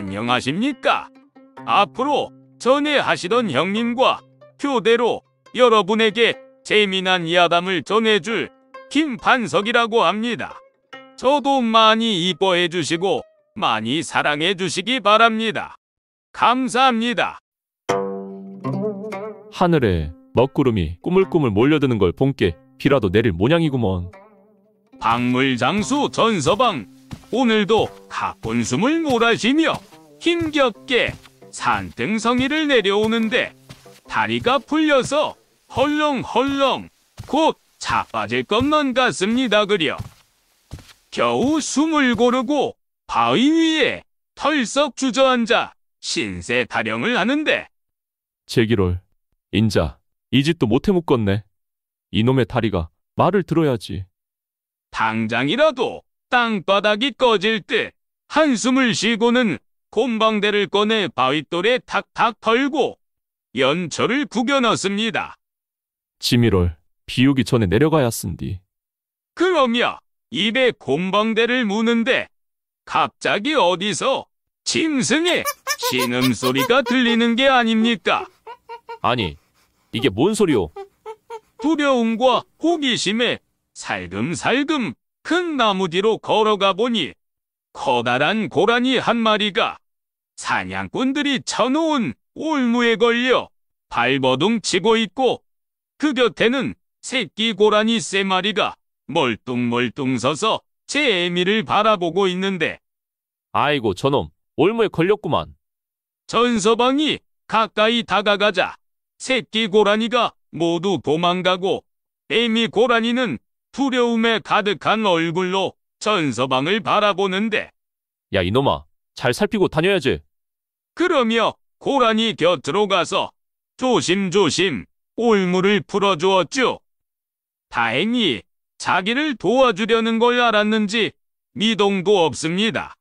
안녕하십니까? 앞으로 전에 하시던 형님과 교대로 여러분에게 재미난 야담을 전해줄 김판석이라고 합니다. 저도 많이 이뻐해 주시고 많이 사랑해 주시기 바랍니다. 감사합니다. 하늘에 먹구름이 꾸물꾸물 몰려드는 걸 본께 비라도 내릴 모양이구먼. 박물장수 전서방 오늘도 가쁜 숨을 몰아시며 힘겹게 산등성이를 내려오는데 다리가 풀려서 헐렁헐렁 곧 자빠질 것만 같습니다 그려. 겨우 숨을 고르고 바위 위에 털썩 주저앉아 신세 다령을 하는데 제기롤 인자 이 짓도 못해 묶었네 이놈의 다리가 말을 들어야지 당장이라도 땅바닥이 꺼질 듯 한숨을 쉬고는 곰방대를 꺼내 바윗돌에 탁탁 털고 연초를 구겨 넣습니다. 지미롤, 비우기 전에 내려가야 쓴디. 그럼요. 입에 곰방대를 무는데 갑자기 어디서 짐승의 신음소리가 들리는 게 아닙니까? 아니, 이게 뭔 소리요? 두려움과 호기심에 살금살금 큰 나무 뒤로 걸어가 보니 커다란 고라니 한 마리가 사냥꾼들이 쳐놓은 올무에 걸려 발버둥 치고 있고 그 곁에는 새끼 고라니 세 마리가 멀뚱멀뚱 서서 제 애미를 바라보고 있는데 아이고 저놈 올무에 걸렸구만. 전서방이 가까이 다가가자 새끼 고라니가 모두 도망가고 애미 고라니는 두려움에 가득한 얼굴로 전서방을 바라보는데 야 이놈아 잘 살피고 다녀야지. 그러며 고라니 곁으로 가서 조심조심 올무를 풀어주었죠. 다행히 자기를 도와주려는 걸 알았는지 미동도 없습니다.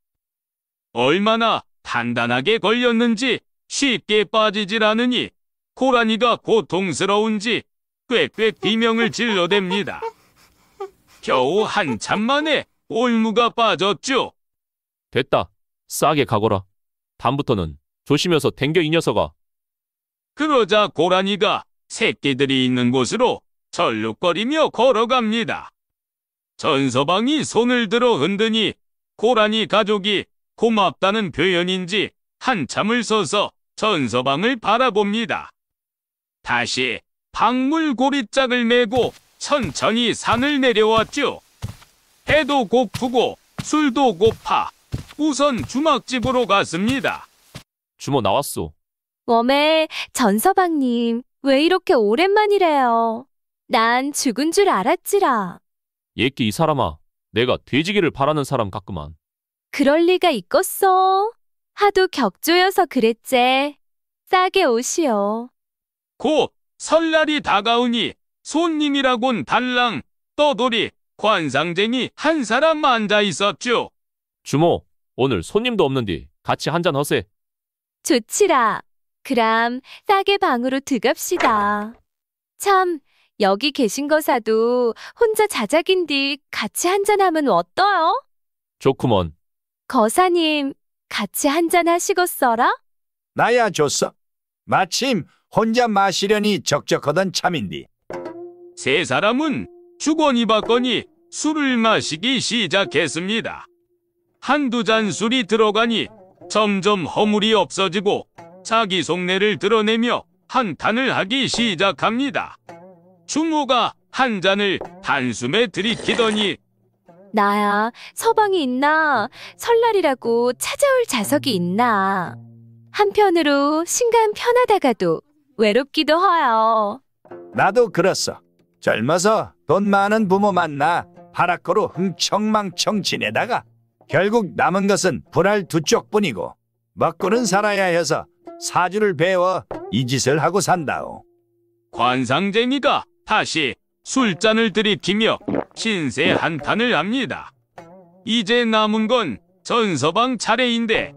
얼마나 단단하게 걸렸는지 쉽게 빠지질 않으니 고라니가 고통스러운지 꽥꽥 비명을 질러댑니다. 겨우 한참 만에 올무가 빠졌죠. 됐다. 싸게 가거라. 다음부터는 조심해서 댕겨 이 녀석아. 그러자 고라니가 새끼들이 있는 곳으로 철룩거리며 걸어갑니다. 전서방이 손을 들어 흔드니 고라니 가족이 고맙다는 표현인지 한참을 서서 전서방을 바라봅니다. 다시 박물고리짝을 메고 천천히 산을 내려왔죠. 해도 고프고 술도 고파 우선 주막집으로 갔습니다. 주모 나왔소. 웜에 전서방님, 왜 이렇게 오랜만이래요? 난 죽은 줄 알았지라. 예끼 이 사람아, 내가 뒤지기를 바라는 사람 같구만. 그럴 리가 있겠어. 하도 격조여서 그랬제. 싸게 오시오. 곧 설날이 다가오니 손님이라곤 달랑, 떠돌이, 관상쟁이 한 사람 앉아 있었죠. 주모, 오늘 손님도 없는디 같이 한잔 허세. 좋지라. 그럼 싸게 방으로 들갑시다. 참, 여기 계신 거사도 혼자 자작인디 같이 한잔하면 어떠요? 좋구먼. 거사님, 같이 한잔 하시겠어라? 나야 줬어. 마침 혼자 마시려니 적적하던 참인디. 세 사람은 주거니 받거니 술을 마시기 시작했습니다. 한두 잔 술이 들어가니 점점 허물이 없어지고 자기 속내를 드러내며 한탄을 하기 시작합니다. 충호가 한 잔을 한숨에 들이키더니 나야 서방이 있나 설날이라고 찾아올 자석이 있나 한편으로 신간 편하다가도 외롭기도 하요 나도 그렇어 젊어서 돈 많은 부모 만나 바라코로 흥청망청 지내다가 결국 남은 것은 분할 두 쪽뿐이고 먹고는 음. 살아야 해서 사주를 배워 이 짓을 하고 산다오. 관상쟁이가 다시 술잔을 들이키며 신세 한탄을 합니다. 이제 남은 건 전서방 차례인데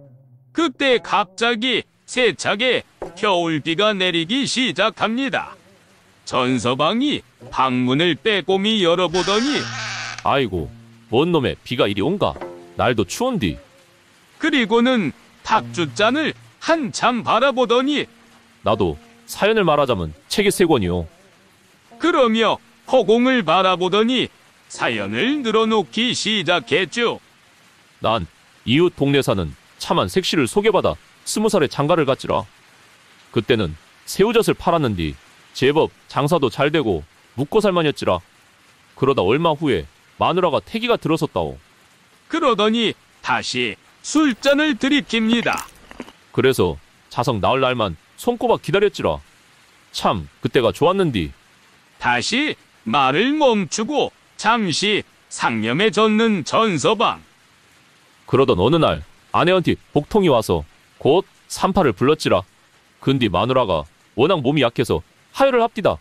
그때 갑자기 세차게 겨울비가 내리기 시작합니다. 전서방이 방문을 빼꼼히 열어보더니 아이고, 뭔 놈의 비가 이리 온가? 날도 추운디. 그리고는 탁주잔을 한참 바라보더니 나도 사연을 말하자면 책이 세 권이요. 그러며 허공을 바라보더니 사연을 늘어놓기 시작했죠. 난 이웃 동네 사는 참한 색시를 소개받아 스무 살에 장가를 갔지라. 그때는 새우젓을 팔았는디 제법 장사도 잘 되고 묵고 살만했지라. 그러다 얼마 후에 마누라가 태기가 들어섰다오. 그러더니 다시 술잔을 들이킵니다. 그래서 자석 나올 날만 손꼽아 기다렸지라. 참 그때가 좋았는디. 다시 말을 멈추고 잠시 상념에 젖는 전서방. 그러던 어느 날 아내한테 복통이 와서 곧 산파를 불렀지라. 근디 마누라가 워낙 몸이 약해서 하혈을 합디다.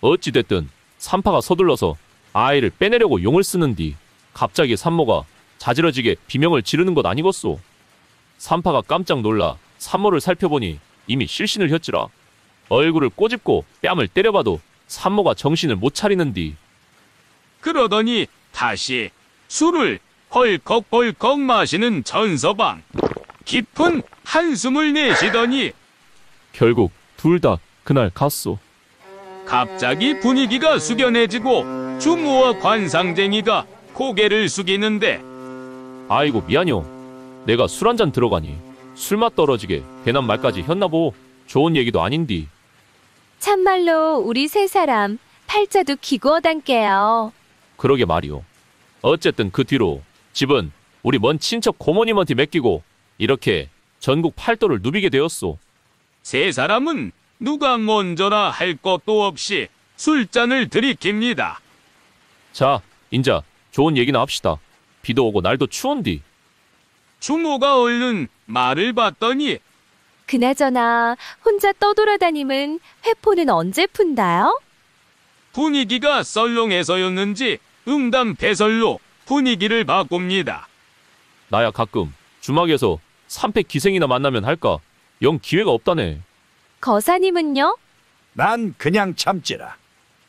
어찌됐든 산파가 서둘러서 아이를 빼내려고 용을 쓰는디 갑자기 산모가 자지러지게 비명을 지르는 것 아니겠소. 산파가 깜짝 놀라 산모를 살펴보니 이미 실신을 혔지라. 얼굴을 꼬집고 뺨을 때려봐도 산모가 정신을 못 차리는디. 그러더니 다시 술을 헐컥헐컥 마시는 전서방. 깊은 한숨을 내쉬더니 결국 둘 다 그날 갔소. 갑자기 분위기가 숙연해지고 주모와 관상쟁이가 고개를 숙이는데 아이고 미안요. 내가 술 한 잔 들어가니 술맛 떨어지게 괜한 말까지 했나보. 좋은 얘기도 아닌디. 참말로 우리 세 사람 팔자도 기구어단게요 그러게 말이오. 어쨌든 그 뒤로 집은 우리 먼 친척 고모님한테 맡기고 이렇게 전국 팔도를 누비게 되었소. 세 사람은 누가 먼저나 할 것도 없이 술잔을 들이킵니다. 자, 인자 좋은 얘기나 합시다. 비도 오고 날도 추운디. 주모가 얼른 말을 봤더니 그나저나 혼자 떠돌아다님은 회포는 언제 푼다요? 분위기가 썰렁해서였는지 응담 배설로 분위기를 바꿉니다. 나야 가끔 주막에서 삼패 기생이나 만나면 할까? 영 기회가 없다네. 거사님은요? 난 그냥 참지라.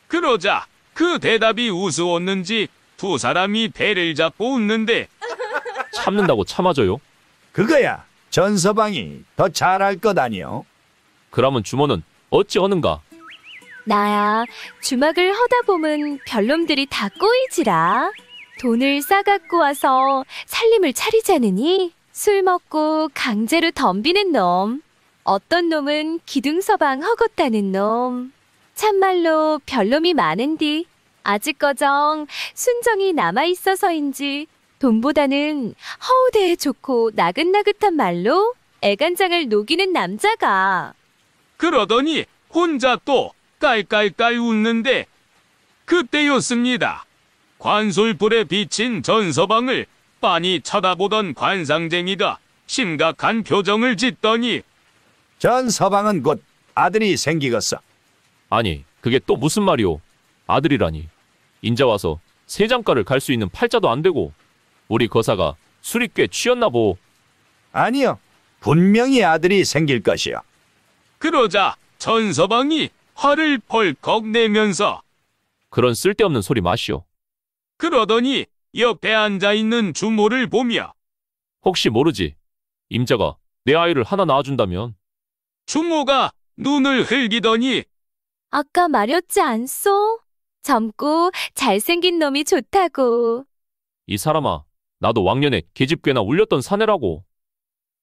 그러자 그 대답이 우스웠는지 두 사람이 배를 잡고 웃는데 참는다고 참아줘요? 그거야 전서방이 더 잘할 것 아니요? 그러면 주모는 어찌 하는가 나야 주막을 허다 보면 별놈들이 다 꼬이지라. 돈을 싸갖고 와서 살림을 차리자느니 술 먹고 강제로 덤비는 놈. 어떤 놈은 기둥서방 허겄다는 놈. 참말로 별놈이 많은디 아직 거정 순정이 남아 있어서인지 돈보다는 허우대에 좋고 나긋나긋한 말로 애간장을 녹이는 남자가 그러더니 혼자 또 깔깔깔 웃는데 그때였습니다. 관술불에 비친 전서방을 빤히 쳐다보던 관상쟁이가 심각한 표정을 짓더니 전 서방은 곧 아들이 생기겠어. 아니, 그게 또 무슨 말이오? 아들이라니. 인자 와서 세장가를 갈 수 있는 팔자도 안 되고 우리 거사가 술이 꽤 취했나 보. 아니요. 분명히 아들이 생길 것이요. 그러자 전서방이 화를 벌컥 내면서 그런 쓸데없는 소리 마시오. 그러더니 옆에 앉아있는 주모를 보며 혹시 모르지. 임자가 내 아이를 하나 낳아준다면 주모가 눈을 흘기더니 아까 말였지 않소? 젊고 잘생긴 놈이 좋다고. 이 사람아, 나도 왕년에 계집괴나 울렸던 사내라고.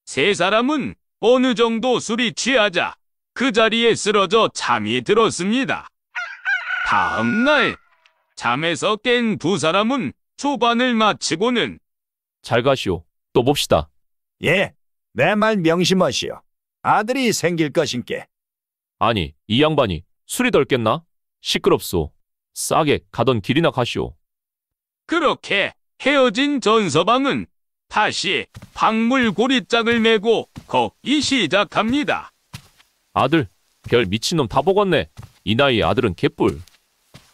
세 사람은 어느 정도 술이 취하자 그 자리에 쓰러져 잠이 들었습니다. 다음 날 잠에서 깬 두 사람은 초반을 마치고는 잘 가시오. 또 봅시다. 예, 내 말 명심하시오. 아들이 생길 것인께. 아니, 이 양반이 술이 덜 깼나? 시끄럽소. 싸게 가던 길이나 가시오. 그렇게 헤어진 전서방은 다시 박물고리짝을 메고 걷기 시작합니다. 아들, 별 미친놈 다보었네이 나이에 아들은 개뿔.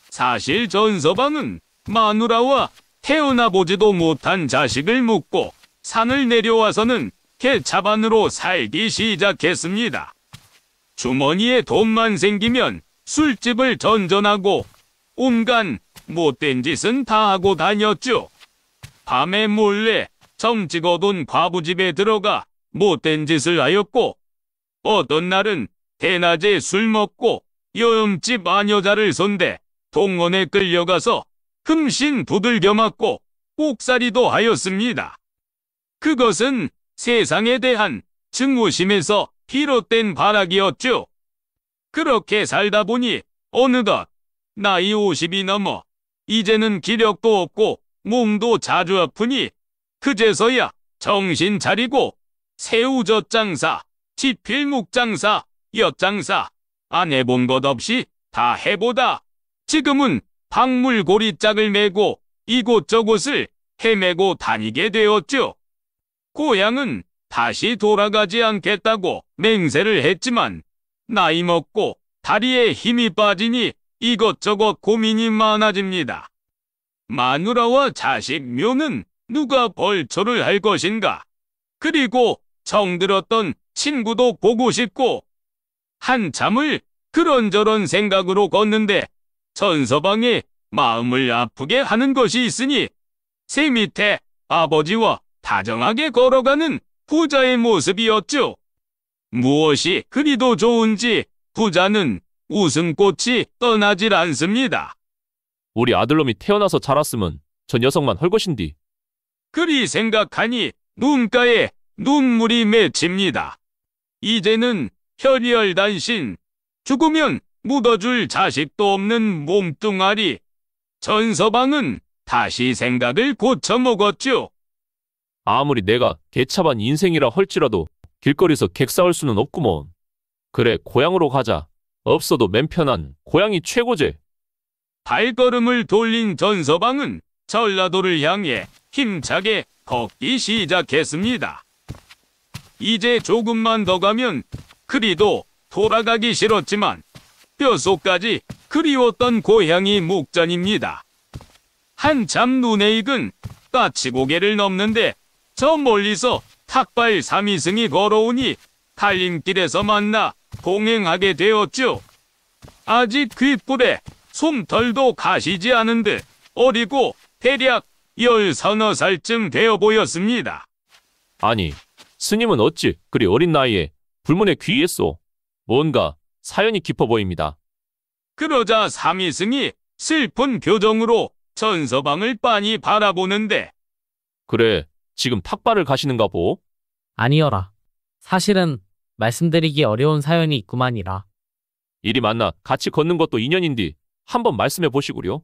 사실 전서방은 마누라와 태어나보지도 못한 자식을 묻고 산을 내려와서는 개차반으로 살기 시작했습니다. 주머니에 돈만 생기면 술집을 전전하고 온갖 못된 짓은 다 하고 다녔죠. 밤에 몰래 점찍어둔 과부집에 들어가 못된 짓을 하였고 어떤 날은 대낮에 술 먹고 여음집 아녀자를 손대 동원에 끌려가서 흠신 부들겨 맞고 꼭살이도 하였습니다. 그것은 세상에 대한 증오심에서 비롯된 발악이었죠. 그렇게 살다 보니 어느덧 나이 50이 넘어 이제는 기력도 없고 몸도 자주 아프니 그제서야 정신 차리고 새우젓장사, 지필묵장사 엿장사 안 해본 것 없이 다 해보다 지금은 박물고리 짝을 메고 이곳저곳을 헤매고 다니게 되었죠. 고향은 다시 돌아가지 않겠다고 맹세를 했지만 나이 먹고 다리에 힘이 빠지니 이것저것 고민이 많아집니다. 마누라와 자식 묘는 누가 벌초를 할 것인가? 그리고 정들었던 친구도 보고 싶고 한참을 그런저런 생각으로 걷는데 전서방에 마음을 아프게 하는 것이 있으니 새 밑에 아버지와 다정하게 걸어가는 부자의 모습이었죠. 무엇이 그리도 좋은지 부자는 웃음꽃이 떠나질 않습니다. 우리 아들놈이 태어나서 자랐으면 저 녀석만 할것인디 그리 생각하니 눈가에 눈물이 맺힙니다. 이제는 혈혈단신, 죽으면 묻어줄 자식도 없는 몸뚱아리. 전서방은 다시 생각을 고쳐먹었죠. 아무리 내가 개차반 인생이라 할지라도 길거리서 에 객사할 수는 없구먼. 그래 고향으로 가자. 없어도 맨 편한 고향이 최고제. 발걸음을 돌린 전서방은 전라도를 향해 힘차게 걷기 시작했습니다. 이제 조금만 더 가면 그리도 돌아가기 싫었지만 뼛속까지 그리웠던 고향이 목전입니다. 한참 눈에 익은 까치 고개를 넘는데 저 멀리서 탁발 삼이승이 걸어오니 달림길에서 만나 공행하게 되었죠. 아직 귓불에 솜털도 가시지 않은듯 어리고 대략 열서너 살쯤 되어 보였습니다. 아니, 스님은 어찌 그리 어린 나이에 불문에 귀했소? 뭔가 사연이 깊어 보입니다. 그러자 삼위승이 슬픈 교정으로 전서방을 빤히 바라보는데 그래, 지금 탁발을 가시는가 보? 아니어라. 사실은 말씀드리기 어려운 사연이 있구만이라. 일이 많나 같이 걷는 것도 인연인디 한번 말씀해 보시구려.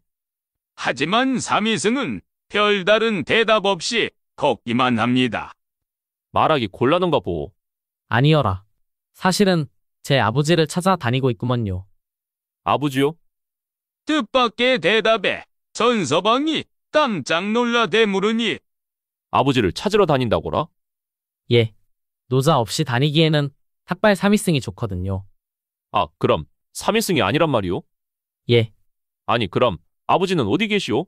하지만 삼위승은 별다른 대답 없이 걷기만 합니다. 말하기 곤란한가 보 아니어라. 사실은 제 아버지를 찾아다니고 있구먼요. 아버지요? 뜻밖의 대답에 전서방이 깜짝 놀라 대물으니 아버지를 찾으러 다닌다고라? 예. 노자 없이 다니기에는 탁발 3위승이 좋거든요. 아, 그럼 3위승이 아니란 말이오? 예, 아니, 그럼 아버지는 어디 계시오?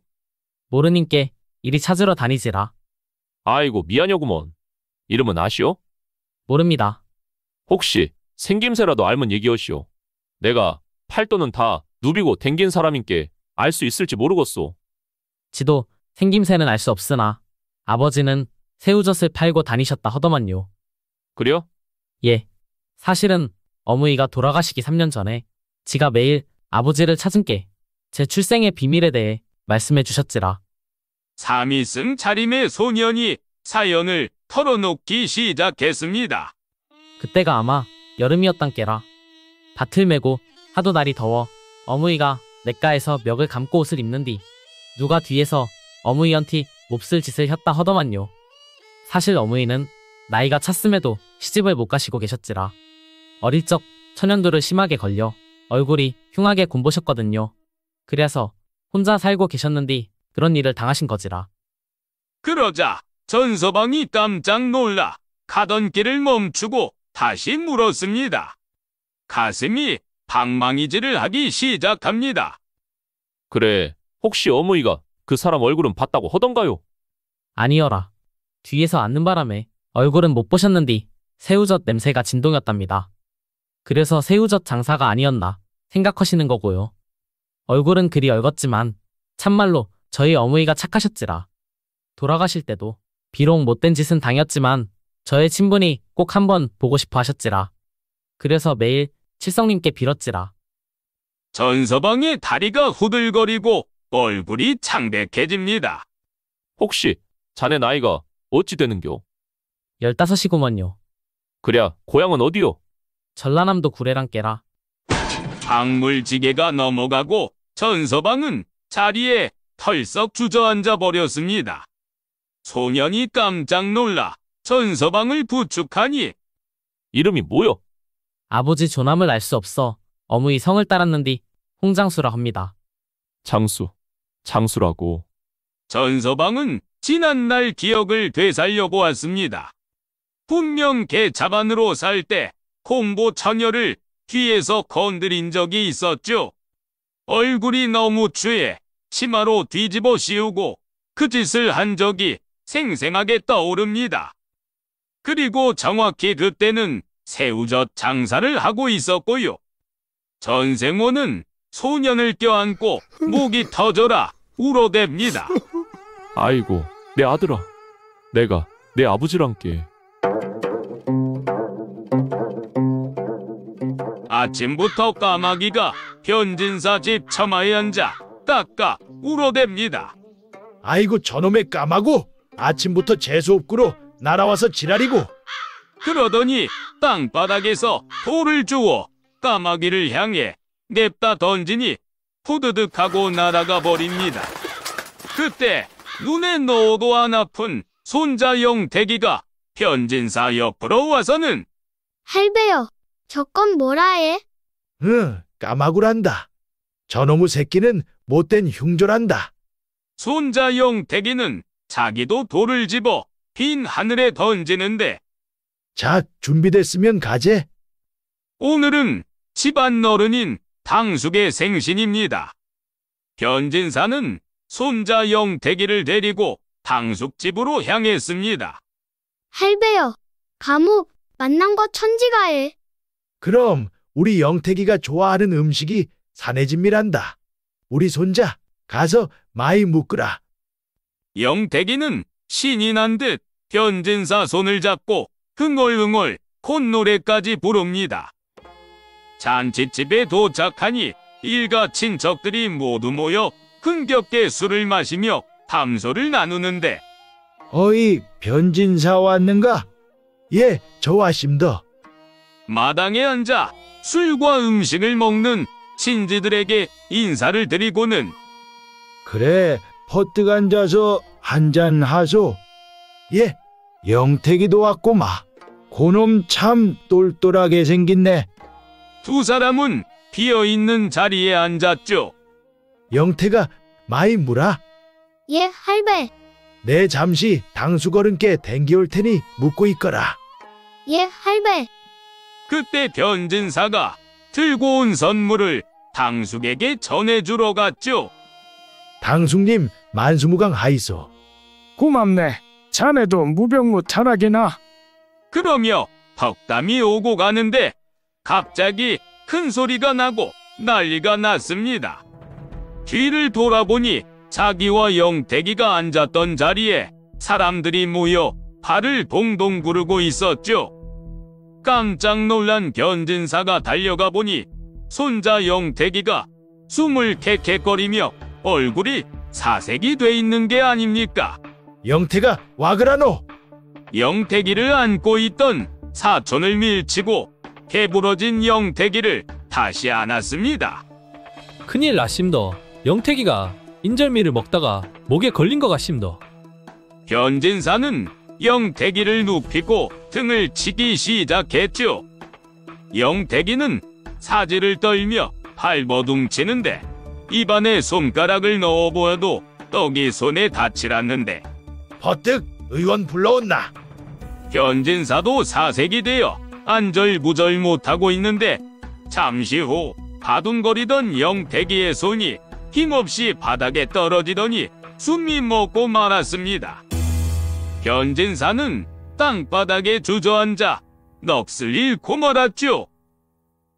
모르님께 이리 찾으러 다니지라. 아이고, 미안여구먼. 이름은 아시오? 모릅니다. 혹시 생김새라도 알면 얘기하시오. 내가 팔도는 다 누비고 댕긴 사람인께 알 수 있을지 모르겠소. 지도 생김새는 알 수 없으나 아버지는 새우젓을 팔고 다니셨다 하더만요. 그려? 예, 사실은 어머니가 돌아가시기 3년 전에 지가 매일 아버지를 찾은 게 제 출생의 비밀에 대해 말씀해 주셨지라. 삼이승 차림의 소년이 사연을 털어놓기 시작했습니다. 그때가 아마 여름이었던 게라. 밭을 메고 하도 날이 더워 어머니가 냇가에서 멱을 감고 옷을 입는 뒤 누가 뒤에서 어머니한테 몹쓸 짓을 했다 허더만요. 사실 어머니는 나이가 찼음에도 시집을 못 가시고 계셨지라. 어릴 적 천연두를 심하게 걸려 얼굴이 흉하게 군보셨거든요 그래서 혼자 살고 계셨는디 그런 일을 당하신 거지라. 그러자 전서방이 깜짝 놀라 가던 길을 멈추고 다시 물었습니다. 가슴이 방망이질을 하기 시작합니다. 그래, 혹시 어머니가 그 사람 얼굴은 봤다고 하던가요? 아니여라. 뒤에서 앉는 바람에 얼굴은 못 보셨는디 새우젓 냄새가 진동이었답니다. 그래서 새우젓 장사가 아니었나 생각하시는 거고요. 얼굴은 그리 얽었지만 참말로 저희 어머니가 착하셨지라. 돌아가실 때도 비록 못된 짓은 당했지만 저의 친분이 꼭 한번 보고 싶어 하셨지라. 그래서 매일 칠성님께 빌었지라. 전서방의 다리가 후들거리고 얼굴이 창백해집니다. 혹시 자네 나이가 어찌 되는겨? 열다섯이구먼요. 그랴 고향은 어디요? 전라남도 구례랑 깨라. 박물지게가 넘어가고 전서방은 자리에 털썩 주저앉아 버렸습니다. 소년이 깜짝 놀라 전서방을 부축하니 이름이 뭐여? 아버지 조남을 알 수 없어 어무이 성을 따랐는디 홍장수라 합니다. 장수, 장수라고. 전서방은 지난날 기억을 되살려 보았습니다. 분명 개 자반으로 살때 콤보 처녀를 뒤에서 건드린 적이 있었죠. 얼굴이 너무 추해 치마로 뒤집어 씌우고 그 짓을 한 적이 생생하게 떠오릅니다. 그리고 정확히 그때는 새우젓 장사를 하고 있었고요. 전생호는 소년을 껴안고 목이 터져라 울어댑니다. 아이고, 내 아들아. 내가 내 아버지랑 께 아침부터 까마귀가 현진사 집 처마에 앉아 깎아 울어댑니다. 아이고 저놈의 까마고 아침부터 재수없구로 날아와서 지랄이고 그러더니 땅바닥에서 돌을 주워 까마귀를 향해 냅다 던지니 후드득 하고 날아가 버립니다. 그때 눈에 넣어도 안 아픈 손자용 대기가 현진사 옆으로 와서는 할배요. 저건 뭐라 해? 응, 까마구란다. 저놈의 새끼는 못된 흉조란다. 손자용 대기는 자기도 돌을 집어 빈 하늘에 던지는데 자, 준비됐으면 가재. 오늘은 집안 어른인 당숙의 생신입니다. 변진사는 손자 용대기를 데리고 당숙 집으로 향했습니다. 할배여, 감옥, 만난 거 천지가해. 그럼 우리 영태기가 좋아하는 음식이 사내진미란다. 우리 손자 가서 마이 묶으라. 영태기는 신이 난 듯 변진사 손을 잡고 흥얼흥얼 콧노래까지 부릅니다. 잔치집에 도착하니 일가 친척들이 모두 모여 흥겹게 술을 마시며 탐소를 나누는데 어이 변진사 왔는가? 예, 저 왔심더. 마당에 앉아 술과 음식을 먹는 신지들에게 인사를 드리고는 그래 퍼뜩 앉아서 한잔 하소 예 영택이도 왔고마 고놈 참 똘똘하게 생겼네 두 사람은 비어있는 자리에 앉았죠 영태가 마이 물라예 할배 내 잠시 당수거름께 댕기올 테니 묵고 있거라 예 할배 그때 변진사가 들고 온 선물을 당숙에게 전해주러 갔죠. 당숙님 만수무강 하이소. 고맙네. 자네도 무병무 탈하게나. 그러며 덕담이 오고 가는데 갑자기 큰 소리가 나고 난리가 났습니다. 뒤를 돌아보니 자기와 영태기가 앉았던 자리에 사람들이 모여 발을 동동 구르고 있었죠. 깜짝 놀란 견진사가 달려가 보니 손자 영태기가 숨을 캐캐거리며 얼굴이 사색이 돼 있는 게 아닙니까? 영태가 와그라노! 영태기를 안고 있던 사촌을 밀치고 개부러진 영태기를 다시 안았습니다. 큰일 나심도 영태기가 인절미를 먹다가 목에 걸린 것 같심도 견진사는 영태기를 눕히고 등을 치기 시작했죠. 영태기는 사지를 떨며 팔버둥치는데 입안에 손가락을 넣어보아도 떡이 손에 닿질 않는데 버뜩 의원 불러온나 현진사도 사색이 되어 안절부절 못하고 있는데 잠시 후 바둥거리던 영태기의 손이 힘없이 바닥에 떨어지더니 숨이 먹고 말았습니다. 변진사는 땅바닥에 주저앉아 넋을 잃고 말았죠.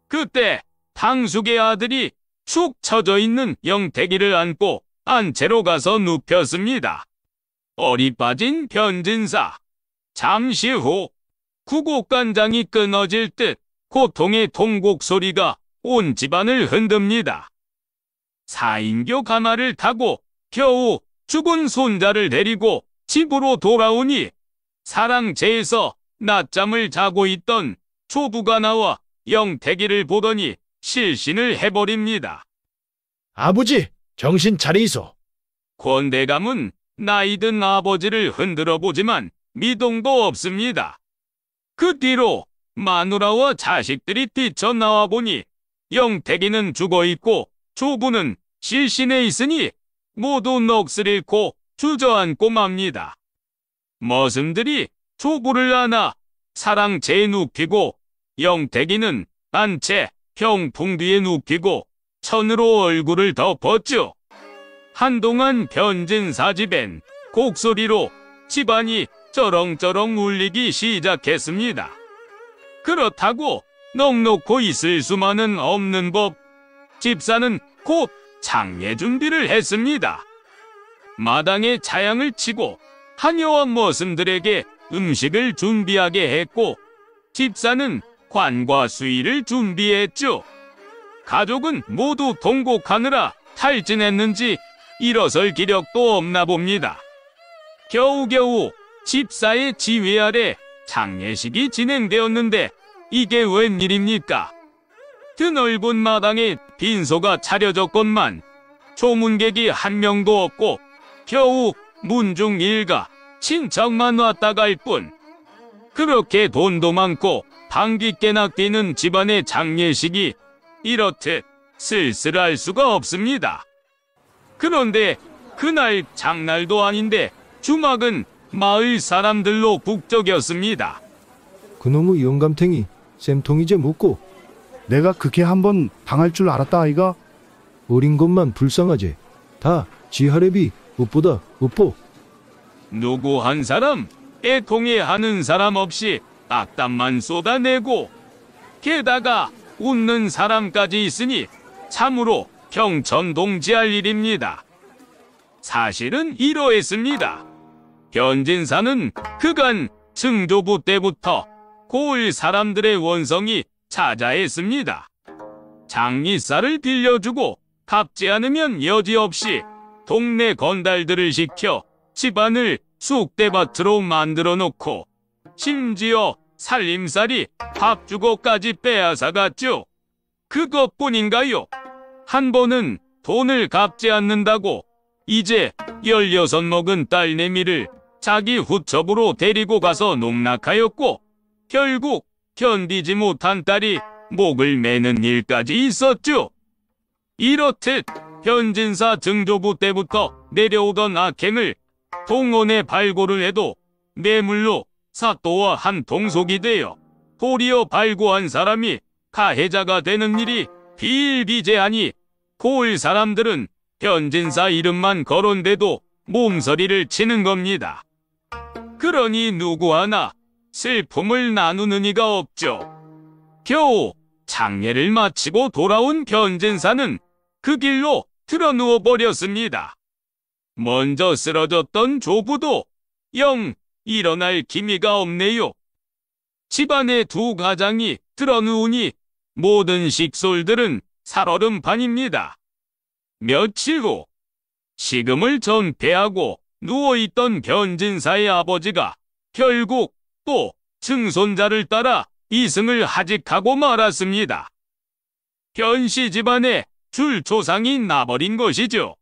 그때 탕숙의 아들이 축 처져 있는 영태기를 안고 안채로 가서 눕혔습니다. 어리 빠진 변진사. 잠시 후 구곡간장이 끊어질 듯 고통의 통곡 소리가 온 집안을 흔듭니다. 사인교 가마를 타고 겨우 죽은 손자를 데리고 집으로 돌아오니 사랑제에서 낮잠을 자고 있던 조부가 나와 영태기를 보더니 실신을 해버립니다. 아버지, 정신 차리소. 권대감은 나이든 아버지를 흔들어 보지만 미동도 없습니다. 그 뒤로 마누라와 자식들이 뛰쳐나와 보니 영택이는 죽어 있고 조부는 실신에 있으니 모두 넋을 잃고 주저앉고 맙니다. 머슴들이 초구를 하나 사랑 제 눕히고 영태기는 안채 형풍 뒤에 눕히고 천으로 얼굴을 덮었죠. 한동안 변진사 집엔 곡소리로 집안이 쩌렁쩌렁 울리기 시작했습니다. 그렇다고 넉넉고 있을 수만은 없는 법 집사는 곧 장례 준비를 했습니다. 마당에 자양을 치고 하녀와 머슴들에게 음식을 준비하게 했고 집사는 관과 수의를 준비했죠. 가족은 모두 동곡하느라 탈진했는지 일어설 기력도 없나 봅니다. 겨우겨우 집사의 지휘 아래 장례식이 진행되었는데 이게 웬일입니까? 드넓은 마당에 빈소가 차려졌건만 조문객이 한 명도 없고 겨우 문중 일가 친척만 왔다 갈 뿐. 그렇게 돈도 많고 방귀깨나 뛰는 집안의 장례식이 이렇듯 쓸쓸할 수가 없습니다. 그런데 그날 장날도 아닌데 주막은 마을 사람들로 북적였습니다. 그놈의 영감탱이 쌤통이제 묻고 내가 그게 한번 당할 줄 알았다 아이가 어린 것만 불쌍하지 다 지하레비 우뿌다 우뿌 누구 한 사람 애통해하는 사람 없이 악담만 쏟아내고 게다가 웃는 사람까지 있으니 참으로 경천동지할 일입니다. 사실은 이러했습니다. 현진사는 그간 증조부 때부터 고을 사람들의 원성이 찾아했습니다. 장리사를 빌려주고 갚지 않으면 여지없이 동네 건달들을 시켜 집안을 쑥대밭으로 만들어 놓고 심지어 살림살이 밥 주고까지 빼앗아갔죠. 그것뿐인가요? 한 번은 돈을 갚지 않는다고 이제 열여섯 먹은 딸내미를 자기 후첩으로 데리고 가서 농락하였고 결국 견디지 못한 딸이 목을 매는 일까지 있었죠. 이렇듯 현진사 증조부 때부터 내려오던 악행을 동원에 발굴을 해도 뇌물로 사또와 한 동속이 되어 도리어 발굴한 사람이 가해자가 되는 일이 비일비재하니 고을 사람들은 현진사 이름만 거론돼도 몸서리를 치는 겁니다. 그러니 누구 하나 슬픔을 나누는 이가 없죠. 겨우 장례를 마치고 돌아온 견진사는 그 길로 틀어누워 버렸습니다. 먼저 쓰러졌던 조부도 영 일어날 기미가 없네요. 집안의 두 가장이 틀어누우니 모든 식솔들은 살얼음 판입니다 며칠 후 식음을 전폐하고 누워있던 변진사의 아버지가 결국 또 증손자를 따라 이승을 하직하고 말았습니다. 변씨 집안에 줄 조상이 나버린 것이죠.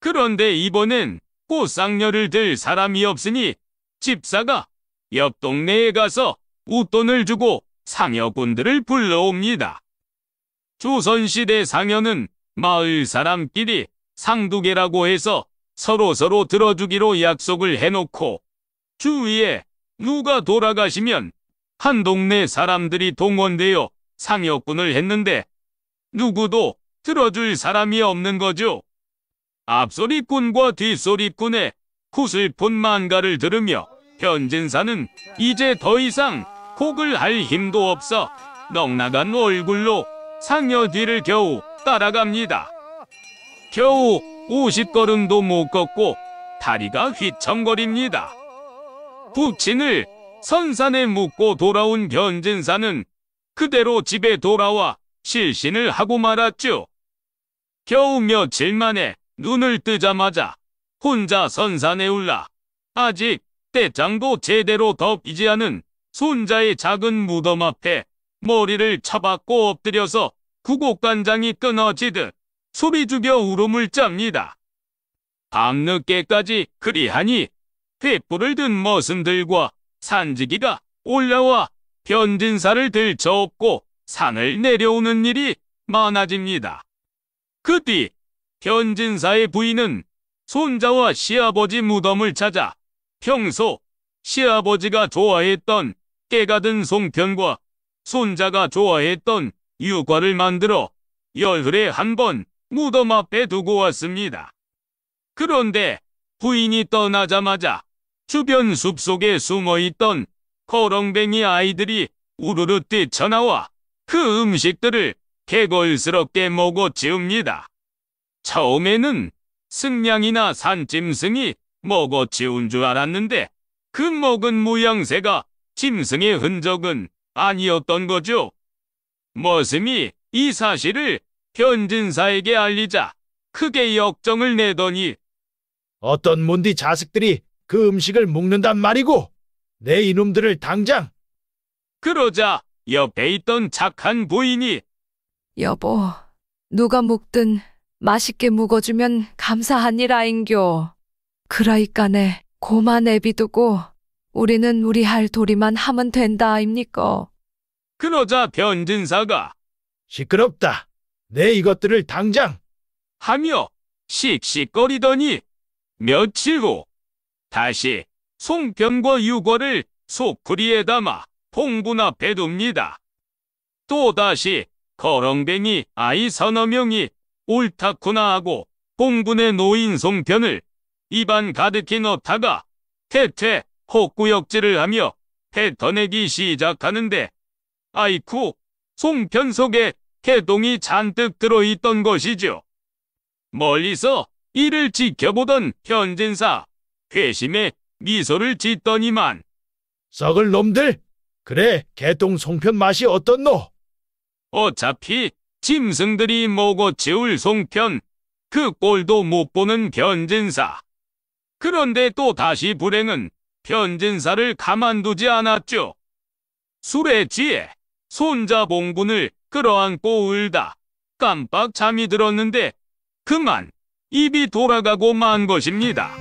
그런데 이번엔 꽃상녀를 들 사람이 없으니 집사가 옆 동네에 가서 웃돈을 주고 상여꾼들을 불러옵니다. 조선시대 상여는 마을 사람끼리 상두개라고 해서 서로서로 서로 들어주기로 약속을 해놓고 주위에 누가 돌아가시면 한 동네 사람들이 동원되어 상여꾼을 했는데 누구도 들어줄 사람이 없는 거죠. 앞소리꾼과 뒷소리꾼의 구슬픈 만가를 들으며 현진사는 이제 더 이상 곡을 할 힘도 없어 넉나간 얼굴로 상여 뒤를 겨우 따라갑니다. 겨우 50걸음도 못 걷고 다리가 휘청거립니다. 부친을 선산에 묻고 돌아온 변진사는 그대로 집에 돌아와 실신을 하고 말았죠. 겨우 며칠 만에 눈을 뜨자마자 혼자 선산에 올라 아직 때장도 제대로 덮이지 않은 손자의 작은 무덤 앞에 머리를 쳐박고 엎드려서 구곡간장이 끊어지듯 소리 죽여 울음을 짭니다. 밤늦게까지 그리하니 횃불을 든 머슴들과 산지기가 올라와 변진사를 들쳐업고 산을 내려오는 일이 많아집니다. 그뒤 현진사의 부인은 손자와 시아버지 무덤을 찾아 평소 시아버지가 좋아했던 깨가 든 송편과 손자가 좋아했던 유과를 만들어 열흘에 한 번 무덤 앞에 두고 왔습니다. 그런데 부인이 떠나자마자 주변 숲속에 숨어있던 거렁뱅이 아이들이 우르르 뛰쳐나와 그 음식들을 개걸스럽게 먹어치웁니다. 처음에는 승냥이나 산짐승이 먹어치운 줄 알았는데 그 먹은 모양새가 짐승의 흔적은 아니었던 거죠. 머슴이 이 사실을 현진사에게 알리자 크게 역정을 내더니 어떤 몬디 자식들이 그 음식을 먹는단 말이고 내 이놈들을 당장 그러자 옆에 있던 착한 부인이 여보, 누가 묵든 맛있게 묵어주면 감사하니라인교 그라이까네 고만 애비두고 우리는 우리 할 도리만 하면 된다 아입니까? 그러자 변진사가 시끄럽다. 내 이것들을 당장 하며 씩씩거리더니 며칠 후 다시 송편과 유과을 소쿠리에 담아 봉분 앞에 둡니다. 또다시 거렁뱅이 아이 서너 명이 옳다구나 하고 공군의 노인 송편을 입안 가득히 넣다가 퇴퇴 헛구역질을 하며 뱉어내기 시작하는데 아이쿠 송편 속에 개동이 잔뜩 들어있던 것이죠. 멀리서 이를 지켜보던 현진사 회심에 미소를 짓더니만 썩을 놈들! 그래 개똥 송편 맛이 어떻노? 어차피 짐승들이 모고 치울 송편, 그 꼴도 못 보는 변진사. 그런데 또 다시 불행은 변진사를 가만두지 않았죠. 술에 취해 손자 봉분을 끌어안고 울다 깜빡 잠이 들었는데 그만 입이 돌아가고 만 것입니다.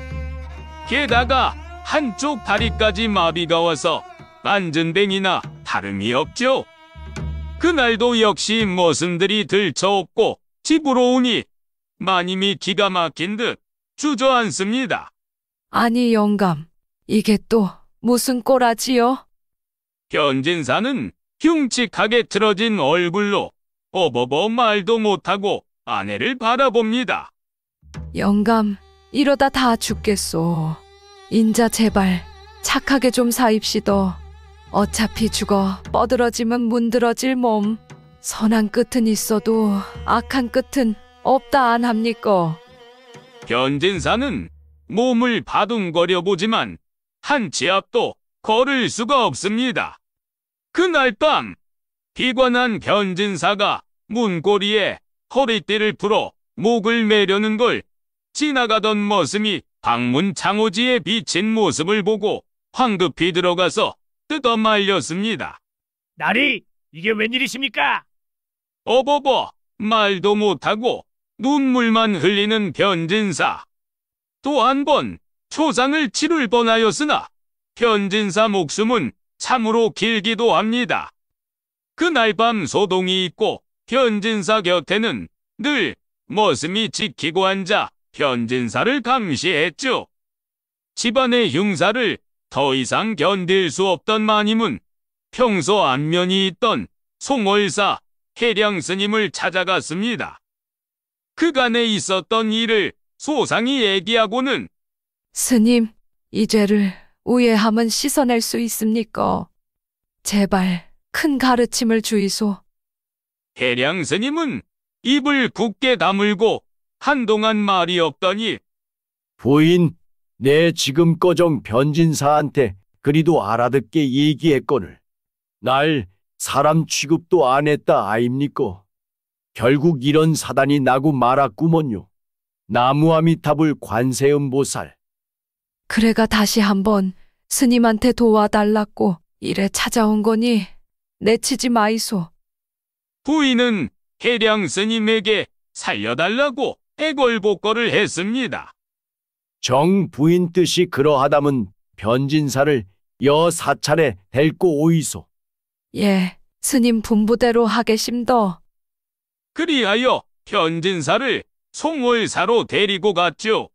게다가 한쪽 다리까지 마비가 와서 만전뱅이나 다름이 없죠. 그날도 역시 머슴들이 들쳐옵고 집으로 오니 마님이 기가 막힌 듯 주저앉습니다. 아니 영감, 이게 또 무슨 꼬라지요? 현진사는 흉측하게 틀어진 얼굴로 어버버 말도 못하고 아내를 바라봅니다. 영감, 이러다 다 죽겠소. 인자 제발 착하게 좀 사입시더. 어차피 죽어 뻐드러지면 문드러질 몸. 선한 끝은 있어도 악한 끝은 없다 안 합니까? 변진사는 몸을 바둥거려 보지만 한치 앞도 걸을 수가 없습니다. 그날 밤 비관한 변진사가 문고리에 허리띠를 풀어 목을 매려는 걸 지나가던 머슴이 방문 창호지에 비친 모습을 보고 황급히 들어가서 뜯어 말렸습니다. 나리, 이게 웬일이십니까? 어버버, 말도 못하고 눈물만 흘리는 변진사. 또 한 번 초상을 치를 뻔하였으나 변진사 목숨은 참으로 길기도 합니다. 그날 밤 소동이 있고 변진사 곁에는 늘 머슴이 지키고 앉아 변진사를 감시했죠. 집안의 흉사를 더 이상 견딜 수 없던 마님은 평소 안면이 있던 송월사 해량 스님을 찾아갔습니다. 그간에 있었던 일을 소상히 얘기하고는 스님, 이제를 우예함은 씻어낼 수 있습니까? 제발 큰 가르침을 주이소. 해량 스님은 입을 굳게 다물고 한동안 말이 없더니 부인, 내 지금 꺼정 변진사한테 그리도 알아듣게 얘기했거늘. 날 사람 취급도 안 했다 아입니까? 결국 이런 사단이 나고 말았구먼요. 나무아미탑을 관세음보살. 그래가 다시 한번 스님한테 도와달라고 이래 찾아온 거니 내치지 마이소. 부인은 해량 스님에게 살려달라고 애걸복걸을 했습니다. 정 부인 뜻이 그러하다면 변진사를 여 사찰에 델고 오이소. 예, 스님 분부대로 하겠심도 그리하여 변진사를 송월사로 데리고 갔죠.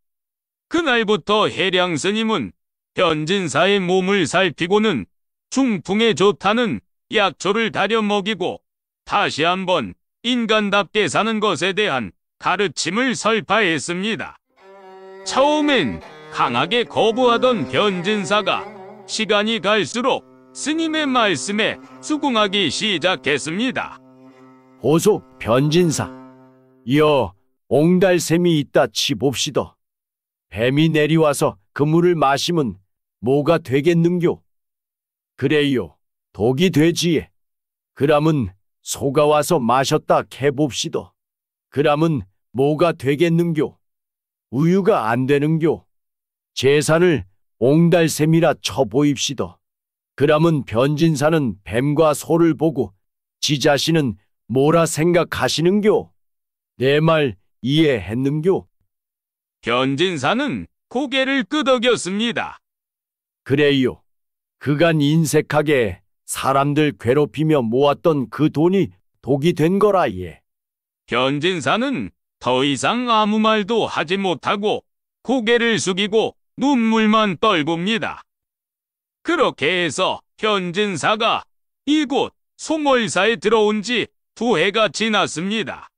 그날부터 해량 스님은 변진사의 몸을 살피고는 중풍에 좋다는 약초를 다려 먹이고 다시 한번 인간답게 사는 것에 대한 가르침을 설파했습니다. 처음엔 강하게 거부하던 변진사가 시간이 갈수록 스님의 말씀에 수긍하기 시작했습니다. 호소 변진사. 이어 옹달샘이 있다 치봅시다. 뱀이 내려와서그 물을 마시면 뭐가 되겠는교? 그래요. 독이 되지에. 그람은 소가 와서 마셨다 캐봅시다. 그람은 뭐가 되겠는교? 우유가 안 되는교. 재산을 옹달샘이라 쳐보입시다 그람은 변진사는 뱀과 소를 보고 지 자신은 뭐라 생각하시는교? 내 말 이해했는교? 변진사는 고개를 끄덕였습니다. 그래요. 그간 인색하게 사람들 괴롭히며 모았던 그 돈이 독이 된 거라 예. 변진사는 더 이상 아무 말도 하지 못하고 고개를 숙이고 눈물만 떨굽니다. 그렇게 해서 현진사가 이곳 송월사에 들어온 지 두 해가 지났습니다.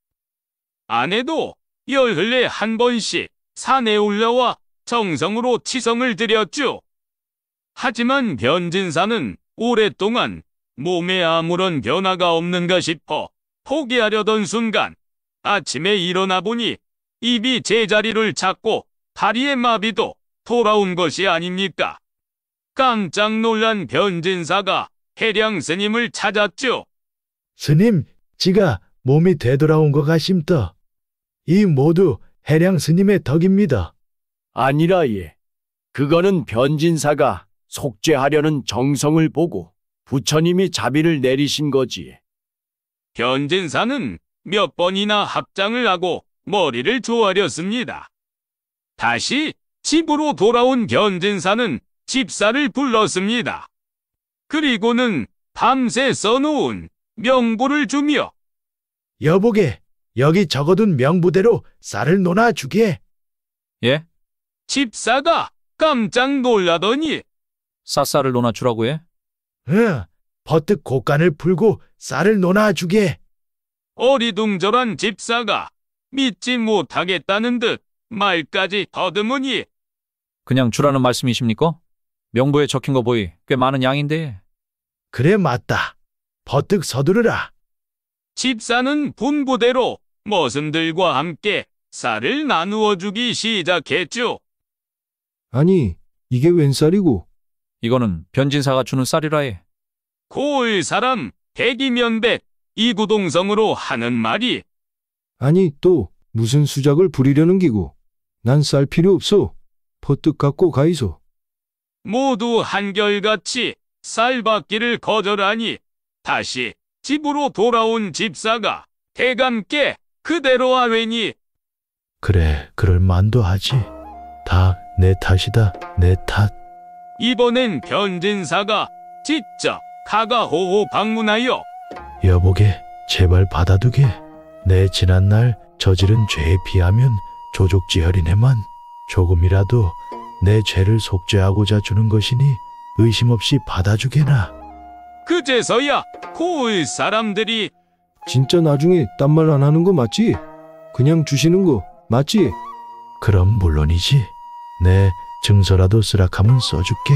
아내도 열흘에 한 번씩 산에 올라와 정성으로 치성을 드렸죠. 하지만 변진사는 오랫동안 몸에 아무런 변화가 없는가 싶어 포기하려던 순간 아침에 일어나 보니 입이 제자리를 잡고 다리의 마비도 돌아온 것이 아닙니까? 깜짝 놀란 변진사가 해량 스님을 찾았죠. 스님, 지가 몸이 되돌아온 것 같심떠. 이 모두 해량 스님의 덕입니다. 아니라 예. 그거는 변진사가 속죄하려는 정성을 보고 부처님이 자비를 내리신 거지. 변진사는 몇 번이나 합장을 하고 머리를 조아렸습니다. 다시 집으로 돌아온 견진사는 집사를 불렀습니다. 그리고는 밤새 써놓은 명부를 주며 여보게 여기 적어둔 명부대로 쌀을 논아 주게. 예? 집사가 깜짝 놀라더니 쌀쌀을 논아 주라고 해? 응. 버뜩 곡간을 풀고 쌀을 논아 주게. 어리둥절한 집사가 믿지 못하겠다는 듯 말까지 더듬으니 그냥 주라는 말씀이십니까? 명부에 적힌 거 보이 꽤 많은 양인데 그래 맞다. 버뜩 서두르라. 집사는 분부대로 머슴들과 함께 쌀을 나누어 주기 시작했죠. 아니, 이게 웬 쌀이고? 이거는 변진사가 주는 쌀이라 해. 고을 사람 백이면백 이구동성으로 하는 말이 아니 또 무슨 수작을 부리려는 기고난 쌀 필요 없소. 퍼뜩 갖고 가이소. 모두 한결같이 쌀받기를 거절하니 다시 집으로 돌아온 집사가 대감께 그대로 하외니 그래, 그럴 만도 하지. 다 내 탓이다, 내 탓. 이번엔 변진사가 직접 가가호호 방문하여 여보게 제발 받아두게 내 지난날 저지른 죄에 비하면 조족지혈이네만 조금이라도 내 죄를 속죄하고자 주는 것이니 의심 없이 받아주게나 그제서야 고을 사람들이 진짜 나중에 딴 말 안 하는 거 맞지? 그냥 주시는 거 맞지? 그럼 물론이지 내 증서라도 쓰라함면 써줄게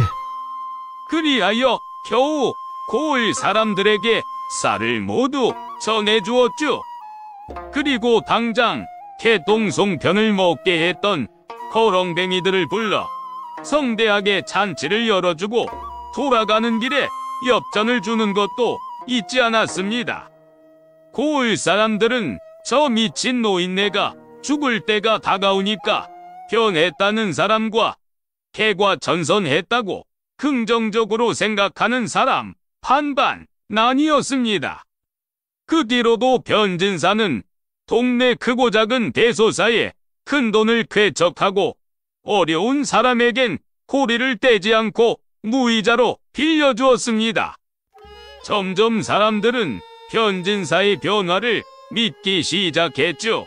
그리하여 겨우 고을 사람들에게 쌀을 모두 전해주었죠. 그리고 당장 개똥송편을 먹게 했던 거렁뱅이들을 불러 성대하게 잔치를 열어주고 돌아가는 길에 엽전을 주는 것도 잊지 않았습니다. 고을 사람들은 저 미친 노인네가 죽을 때가 다가오니까 변했다는 사람과 개과 전선했다고 긍정적으로 생각하는 사람 반반 나뉘었습니다. 그 뒤로도 변진사는 동네 크고 작은 대소사에 큰 돈을 쾌척하고 어려운 사람에겐 고리를 떼지 않고 무이자로 빌려주었습니다. 점점 사람들은 변진사의 변화를 믿기 시작했죠.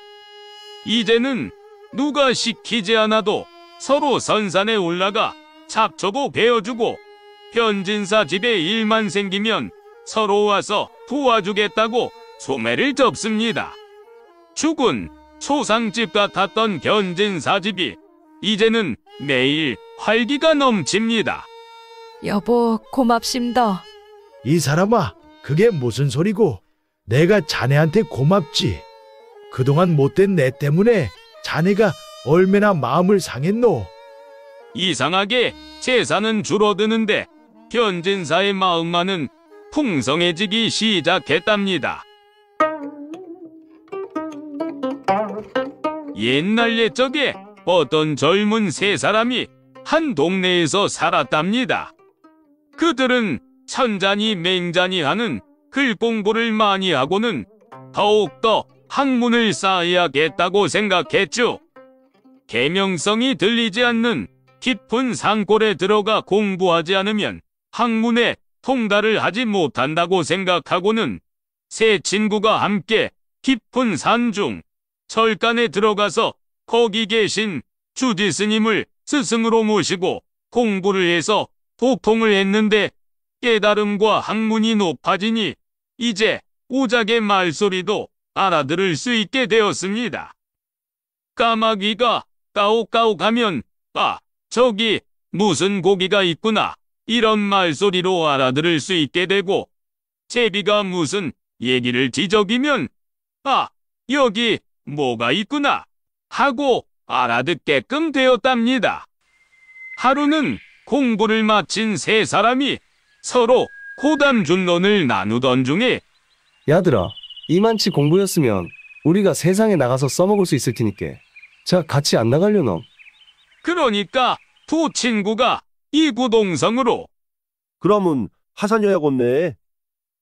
이제는 누가 시키지 않아도 서로 선산에 올라가 잡초도 베어주고 변진사 집에 일만 생기면 서로 와서 도와주겠다고 소매를 접습니다. 죽은 소상집 같았던 견진 사집이 이제는 매일 활기가 넘칩니다. 여보, 고맙습니다. 이 사람아, 그게 무슨 소리고? 내가 자네한테 고맙지. 그동안 못된 내 때문에 자네가 얼마나 마음을 상했노? 이상하게 재산은 줄어드는데 견진사의 마음만은 풍성해지기 시작했답니다. 옛날 옛적에 어떤 젊은 세 사람이 한 동네에서 살았답니다. 그들은 천잔이 맹자니 하는 글공부를 많이 하고는 더욱더 학문을 쌓아야겠다고 생각했죠. 개명성이 들리지 않는 깊은 산골에 들어가 공부하지 않으면 학문에 통달을 하지 못한다고 생각하고는 세 친구가 함께 깊은 산 중 철간에 들어가서 거기 계신 주지 스님을 스승으로 모시고 공부를 해서 도통을 했는데 깨달음과 학문이 높아지니 이제 오작의 말소리도 알아들을 수 있게 되었습니다. 까마귀가 까옥까옥 하면 아 저기 무슨 고기가 있구나 이런 말소리로 알아들을 수 있게 되고 제비가 무슨 얘기를 지적이면 아 여기 뭐가 있구나 하고 알아듣게끔 되었답니다. 하루는 공부를 마친 세 사람이 서로 고담준론을 나누던 중에 야들아 이만치 공부였으면 우리가 세상에 나가서 써먹을 수 있을 테니까자 같이 안나가려넌 그러니까 두 친구가 이 구동성으로 그러면 하산여야겠네.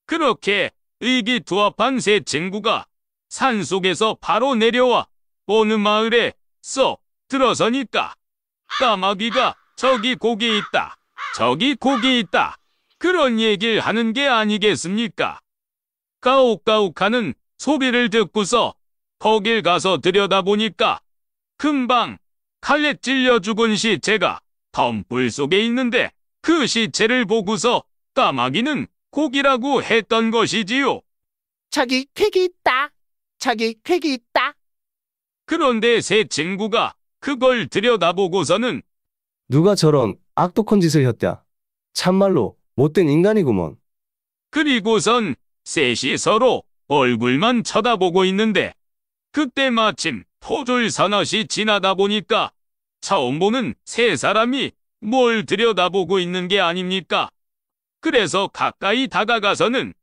그렇게 의기투합한 세 친구가 산속에서 바로 내려와 어느 마을에 쏙 들어서니까 까마귀가 저기 고기 있다 저기 고기 있다 그런 얘기를 하는 게 아니겠습니까? 까옥까옥하는 소리를 듣고서 거길 가서 들여다보니까 금방 칼레 찔려 죽은 시체가 덤불 속에 있는데 그 시체를 보고서 까마귀는 고기라고 했던 것이지요. 저기 퀵이 있다. 저기 퀵이 있다. 그런데 새 친구가 그걸 들여다보고서는 누가 저런 악독한 짓을 했다. 참말로 못된 인간이구먼. 그리고선 셋이 서로 얼굴만 쳐다보고 있는데 그때 마침 포졸 사나시 지나다 보니까 사원보는 세 사람이 뭘 들여다보고 있는 게 아닙니까? 그래서 가까이 다가가서는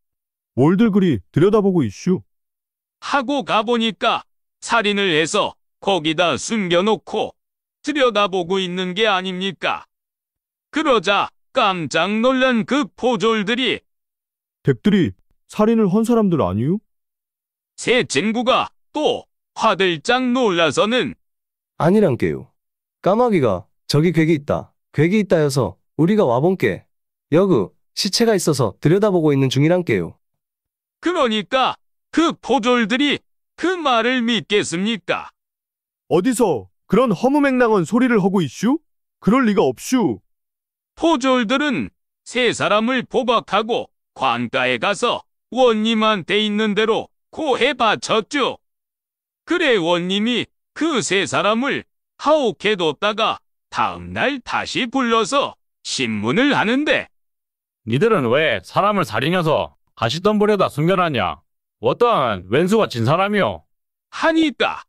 뭘들 그리 들여다보고 있슈? 하고 가보니까 살인을 해서 거기다 숨겨놓고 들여다보고 있는 게 아닙니까? 그러자 깜짝 놀란 그 포졸들이 댁들이 살인을 헌 사람들 아니유? 새 친구가 또 화들짝 놀라서는 아니란께요. 까마귀가 저기 괴기 있다. 괴기 있다여서 우리가 와본께. 여그 시체가 있어서 들여다보고 있는 중이란께요. 그러니까 그 포졸들이 그 말을 믿겠습니까? 어디서 그런 허무맹랑한 소리를 하고 있슈? 그럴 리가 없슈. 포졸들은 세 사람을 포박하고 관가에 가서 원님한테 있는 대로 고해 바쳤죠. 그래 원님이 그 세 사람을 하옥해뒀다가 다음날 다시 불러서 신문을 하는데 니들은 왜 사람을 살인해서 가시던불에다 숨겨놨냐? 어떠한 왼수가 진 사람이요? 이 있다.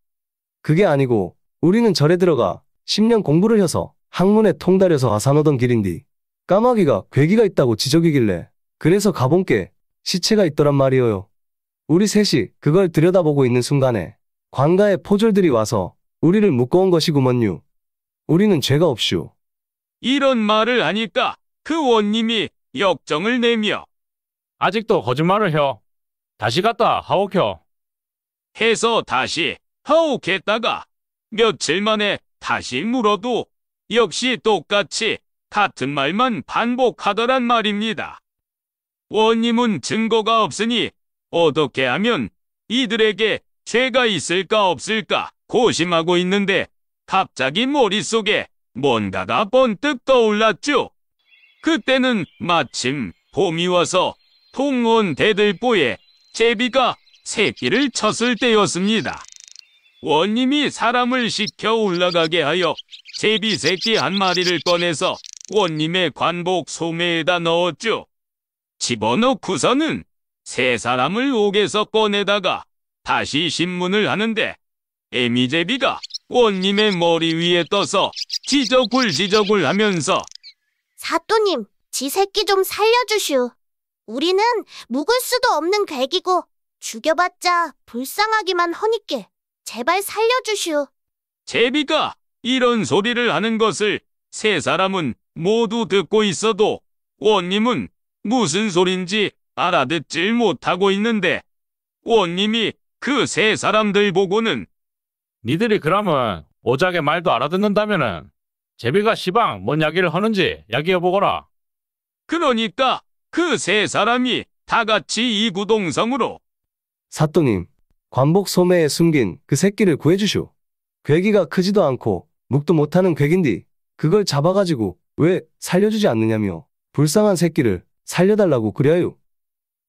그게 아니고 우리는 절에 들어가 10년 공부를 해서 학문에 통달해서 아산오던 길인디 까마귀가 괴기가 있다고 지적이길래 그래서 가본께 시체가 있더란 말이오요 우리 셋이 그걸 들여다보고 있는 순간에 관가의 포졸들이 와서 우리를 묶어온 것이구만요 우리는 죄가 없슈. 이런 말을 하니까 그 원님이 역정을 내며 아직도 거짓말을 혀. 다시 갔다 하옥혀. 해서 다시 하옥했다가 며칠 만에 다시 물어도 역시 똑같이 같은 말만 반복하더란 말입니다. 원님은 증거가 없으니 어떻게 하면 이들에게 죄가 있을까 없을까 고심하고 있는데 갑자기 머릿속에 뭔가가 번뜩 떠올랐죠. 그때는 마침 봄이 와서 통원 대들보에 제비가 새끼를 쳤을 때였습니다. 원님이 사람을 시켜 올라가게 하여 제비 새끼 한 마리를 꺼내서 원님의 관복 소매에다 넣었죠. 집어넣고서는 세 사람을 옥에서 꺼내다가 다시 신문을 하는데 에미제비가 원님의 머리 위에 떠서 지저굴 지저굴 하면서 사또님, 지 새끼 좀 살려주슈. 우리는 묵을 수도 없는 괴기고 죽여봤자 불쌍하기만 허니께 제발 살려주슈. 제비가 이런 소리를 하는 것을 세 사람은 모두 듣고 있어도 원님은 무슨 소린지 알아듣질 못하고 있는데 원님이 그 세 사람들 보고는 니들이 그러면 오작의 말도 알아듣는다면은 제비가 시방 뭔 이야기를 하는지 이야기해보거라. 그러니까 그 세 사람이 다 같이 이구동성으로 사또님, 관복 소매에 숨긴 그 새끼를 구해주시오. 괴기가 크지도 않고 묵도 못하는 괴긴디 그걸 잡아가지고 왜 살려주지 않느냐며 불쌍한 새끼를 살려달라고 그려요.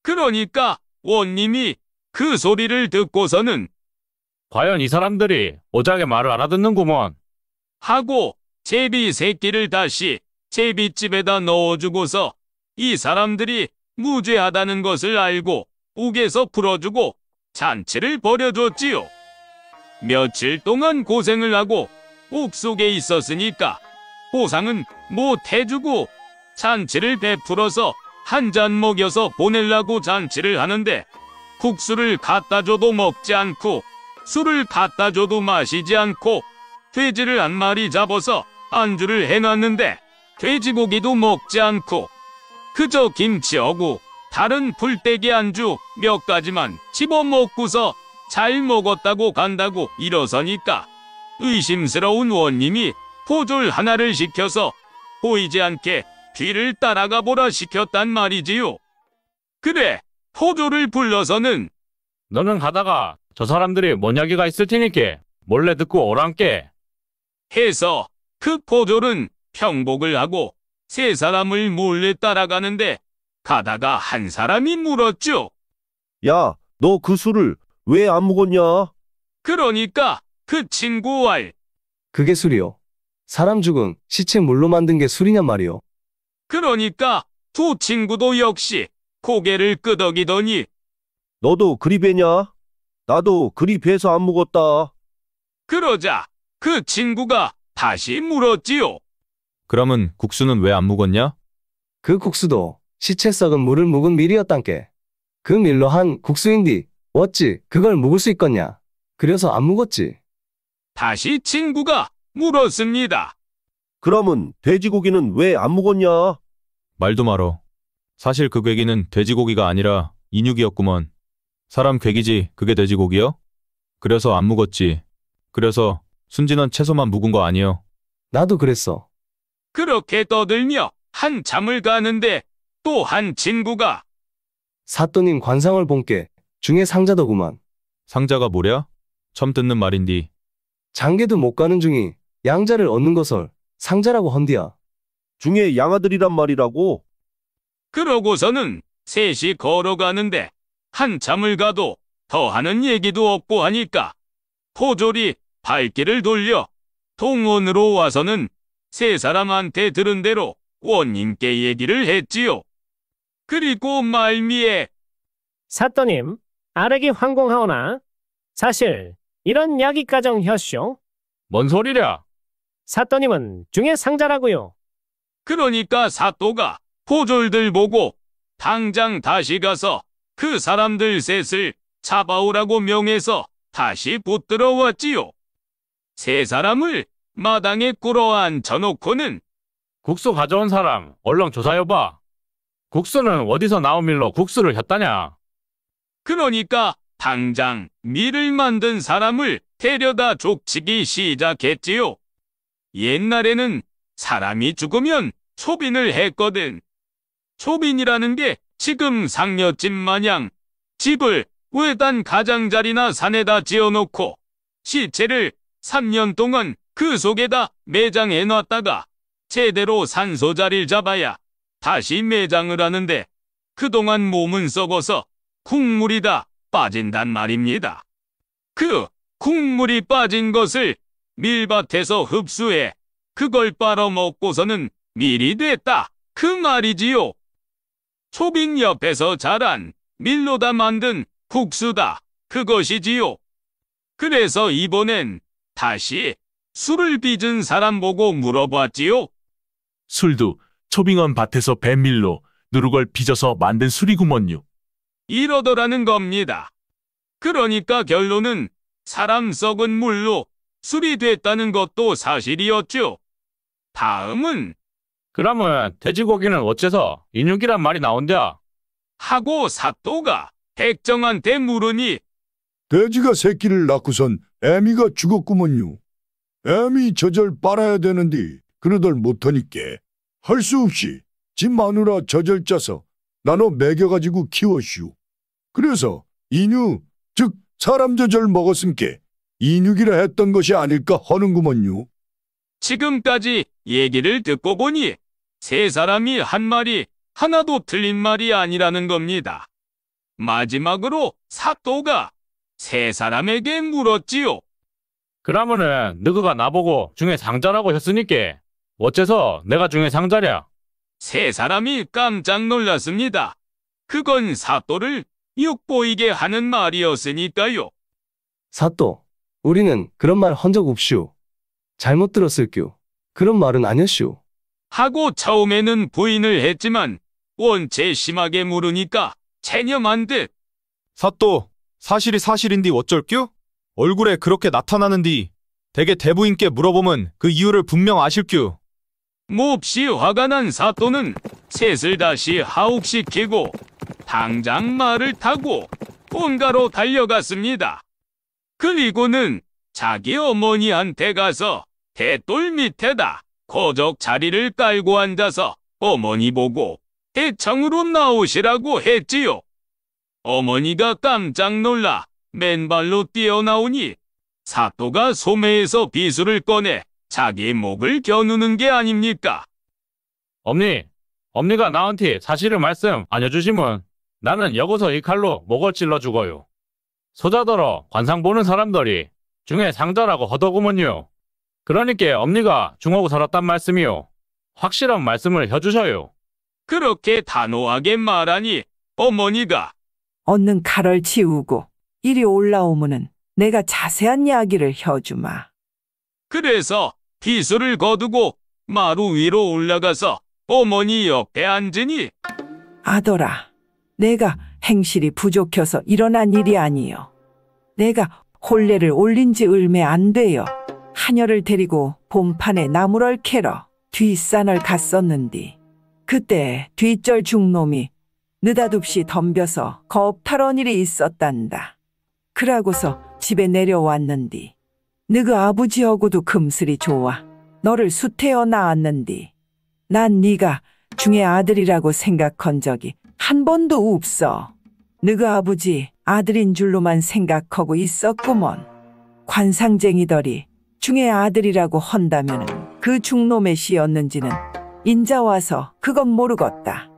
그러니까 원님이 그 소리를 듣고서는 과연 이 사람들이 오작의 말을 알아듣는구먼. 하고 제비 새끼를 다시 제비집에다 넣어주고서 이 사람들이 무죄하다는 것을 알고 옥에서 풀어주고 잔치를 벌여줬지요. 며칠 동안 고생을 하고 옥 속에 있었으니까 보상은 못 해주고 잔치를 베풀어서 한 잔 먹여서 보내려고 잔치를 하는데 국수를 갖다 줘도 먹지 않고 술을 갖다 줘도 마시지 않고 돼지를 한 마리 잡아서 안주를 해놨는데 돼지고기도 먹지 않고 그저 김치하고 다른 불떼기 안주 몇 가지만 집어먹고서 잘 먹었다고 간다고 일어서니까 의심스러운 원님이 포졸 하나를 시켜서 보이지 않게 뒤를 따라가 보라 시켰단 말이지요. 그래, 포졸을 불러서는 너는 하다가 저 사람들이 뭔 이야기가 있을 테니께 몰래 듣고 오랑께 해서 그 포졸은 평복을 하고 세 사람을 몰래 따라가는데 가다가 한 사람이 물었죠. 야, 너 그 술을 왜 안 먹었냐? 그러니까 그 친구 알. 그게 술이요. 사람 죽은 시체 물로 만든 게 술이냔 말이요. 그러니까 두 친구도 역시 고개를 끄덕이더니 너도 그리 배냐? 나도 그리 배서 안 묵었다. 그러자 그 친구가 다시 물었지요. 그러면 국수는 왜 안 묵었냐? 그 국수도 시체 썩은 물을 묵은 밀이었단께. 그 밀로 한 국수인디 어찌 그걸 묵을 수 있겠냐. 그래서 안 묵었지. 다시 친구가 물었습니다. 그러면 돼지고기는 왜 안 묵었냐? 말도 말어. 사실 그 괴기는 돼지고기가 아니라 인육이었구먼. 사람 괴기지 그게 돼지고기요? 그래서 안 묵었지. 그래서 순진한 채소만 묵은 거 아니요. 나도 그랬어. 그렇게 떠들며 한참을 가는데 또 한 친구가 사또님 관상을 본 게 중에 상자더구만. 상자가 뭐랴? 처음 듣는 말인디. 장계도 못 가는 중이 양자를 얻는 것을 상자라고 헌디야. 중에 양아들이란 말이라고? 그러고서는 셋이 걸어가는데 한참을 가도 더하는 얘기도 없고 하니까 포졸이 발길을 돌려 동원으로 와서는 세 사람한테 들은 대로 원님께 얘기를 했지요. 그리고 말미에 사또님, 아래기 황공하오나 사실 이런 야기가정 혀쇼. 뭔 소리랴? 사또님은 중에 상자라고요. 그러니까 사또가 포졸들 보고 당장 다시 가서 그 사람들 셋을 잡아오라고 명해서 다시 붙들어 왔지요. 세 사람을 마당에 꿇어 앉혀놓고는 국수 가져온 사람 얼렁 조사해봐. 국수는 어디서 나온 밀로 국수를 했다냐? 그러니까 당장 밀을 만든 사람을 데려다 족치기 시작했지요. 옛날에는 사람이 죽으면 초빈을 했거든. 초빈이라는 게 지금 상여집 마냥 집을 외딴 가장자리나 산에다 지어놓고 시체를 3년 동안 그 속에다 매장해놨다가 제대로 산소자리를 잡아야 다시 매장을 하는데 그동안 몸은 썩어서 국물이 다 빠진단 말입니다. 그 국물이 빠진 것을 밀밭에서 흡수해 그걸 빨아먹고서는 밀이 됐다. 그 말이지요. 초빙 옆에서 자란 밀로다 만든 국수다. 그것이지요. 그래서 이번엔 다시 술을 빚은 사람 보고 물어봤지요. 술도 초빙한 밭에서 뱀 밀로 누룩을 빚어서 만든 술이구먼요. 이러더라는 겁니다. 그러니까 결론은 사람 썩은 물로 술이 됐다는 것도 사실이었죠. 다음은 그러면 돼지고기는 어째서 인육이란 말이 나온다? 하고 사또가 백정한테 물으니 돼지가 새끼를 낳고선 애미가 죽었구먼요. 애미 저절 빨아야 되는디 그러들 못하니께 할 수 없이 집 마누라 저절 짜서 나눠 먹여가지고 키워슈. 그래서 인육즉 사람 저절 먹었음께 인육이라 했던 것이 아닐까 하는구먼요. 지금까지 얘기를 듣고 보니 세 사람이 한 말이 하나도 틀린 말이 아니라는 겁니다. 마지막으로 사또가 세 사람에게 물었지요. 그러면은 너그가 나보고 중에 상자라고 했으니까 어째서 내가 중에 상자랴? 세 사람이 깜짝 놀랐습니다. 그건 사또를 욕보이게 하는 말이었으니까요. 사또, 우리는 그런 말헌적 없슈. 잘못 들었을규. 그런 말은 아니었슈. 하고 처음에는 부인을 했지만 원체 심하게 물으니까 체념한 듯. 사또, 사실이 사실인디 어쩔규? 얼굴에 그렇게 나타나는디 대개 대부인께 물어보면 그 이유를 분명 아실규. 몹시 화가 난 사또는 셋을 다시 하옥시키고 당장 말을 타고 본가로 달려갔습니다. 그리고는 자기 어머니한테 가서 대돌 밑에다 고적 자리를 깔고 앉아서 어머니 보고 해창으로 나오시라고 했지요. 어머니가 깜짝 놀라 맨발로 뛰어나오니 사또가 소매에서 비수를 꺼내 자기 목을 겨누는 게 아닙니까? 엄니, 엄니가 나한테 사실을 말씀 안 해주시면 나는 여기서 이 칼로 목을 찔러 죽어요. 소자더러 관상 보는 사람들이 중에 상자라고 허더구먼요. 그러니까 엄니가 중하고 살았단 말씀이요. 확실한 말씀을 해주셔요. 그렇게 단호하게 말하니 어머니가 얻는 칼을 치우고 이리 올라오면은 내가 자세한 이야기를 해주마. 그래서 기수를 거두고 마루 위로 올라가서 어머니 옆에 앉으니 아더라, 내가 행실이 부족해서 일어난 일이 아니요. 내가 혼례를 올린 지 얼마 안 돼요. 한녀를 데리고 봄판에 나무를 캐러 뒷산을 갔었는디 그때 뒷절 중놈이 느닷없이 덤벼서 겁탈한 일이 있었단다. 그러고서 집에 내려왔는디 느그 아버지하고도 금슬이 좋아 너를 수태어 낳았는디 난 네가 중의 아들이라고 생각한 적이 한 번도 없어. 느그 아버지 아들인 줄로만 생각하고 있었구먼. 관상쟁이더리 중의 아들이라고 헌다면 그 중놈의 씨였는지는 인자 와서 그건 모르겄다.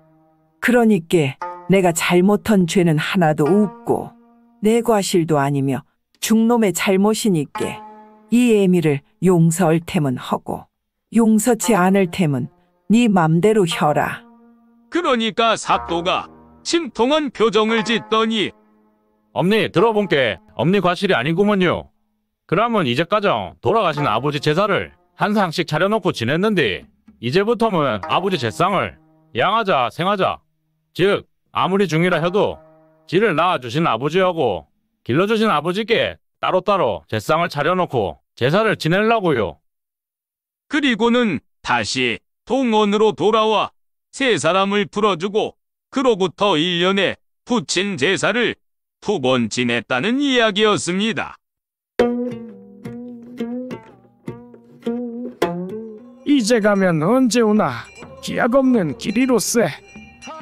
그러니께 내가 잘못한 죄는 하나도 없고 내 과실도 아니며 중놈의 잘못이니께 이 애미를 용서할 템은 허고 용서치 않을 템은 네 맘대로 혀라. 그러니까 사또가 침통한 표정을 짓더니 엄니 들어본게 엄니 과실이 아니구먼요. 그러면 이제까지 돌아가신 아. 아버지 제사를 한 상씩 차려놓고 지냈는데 이제부터는 아버지 제상을 양하자 생하자 즉 아무리 중이라 해도 지를 낳아주신 아버지하고 길러주신 아버지께 따로따로 제상을 차려놓고 제사를 지낼라고요 그리고는 다시 동원으로 돌아와 세 사람을 풀어주고 그로부터 1년에 부친 제사를 두 번 지냈다는 이야기였습니다. 이제 가면 언제 오나 기약 없는 길이로세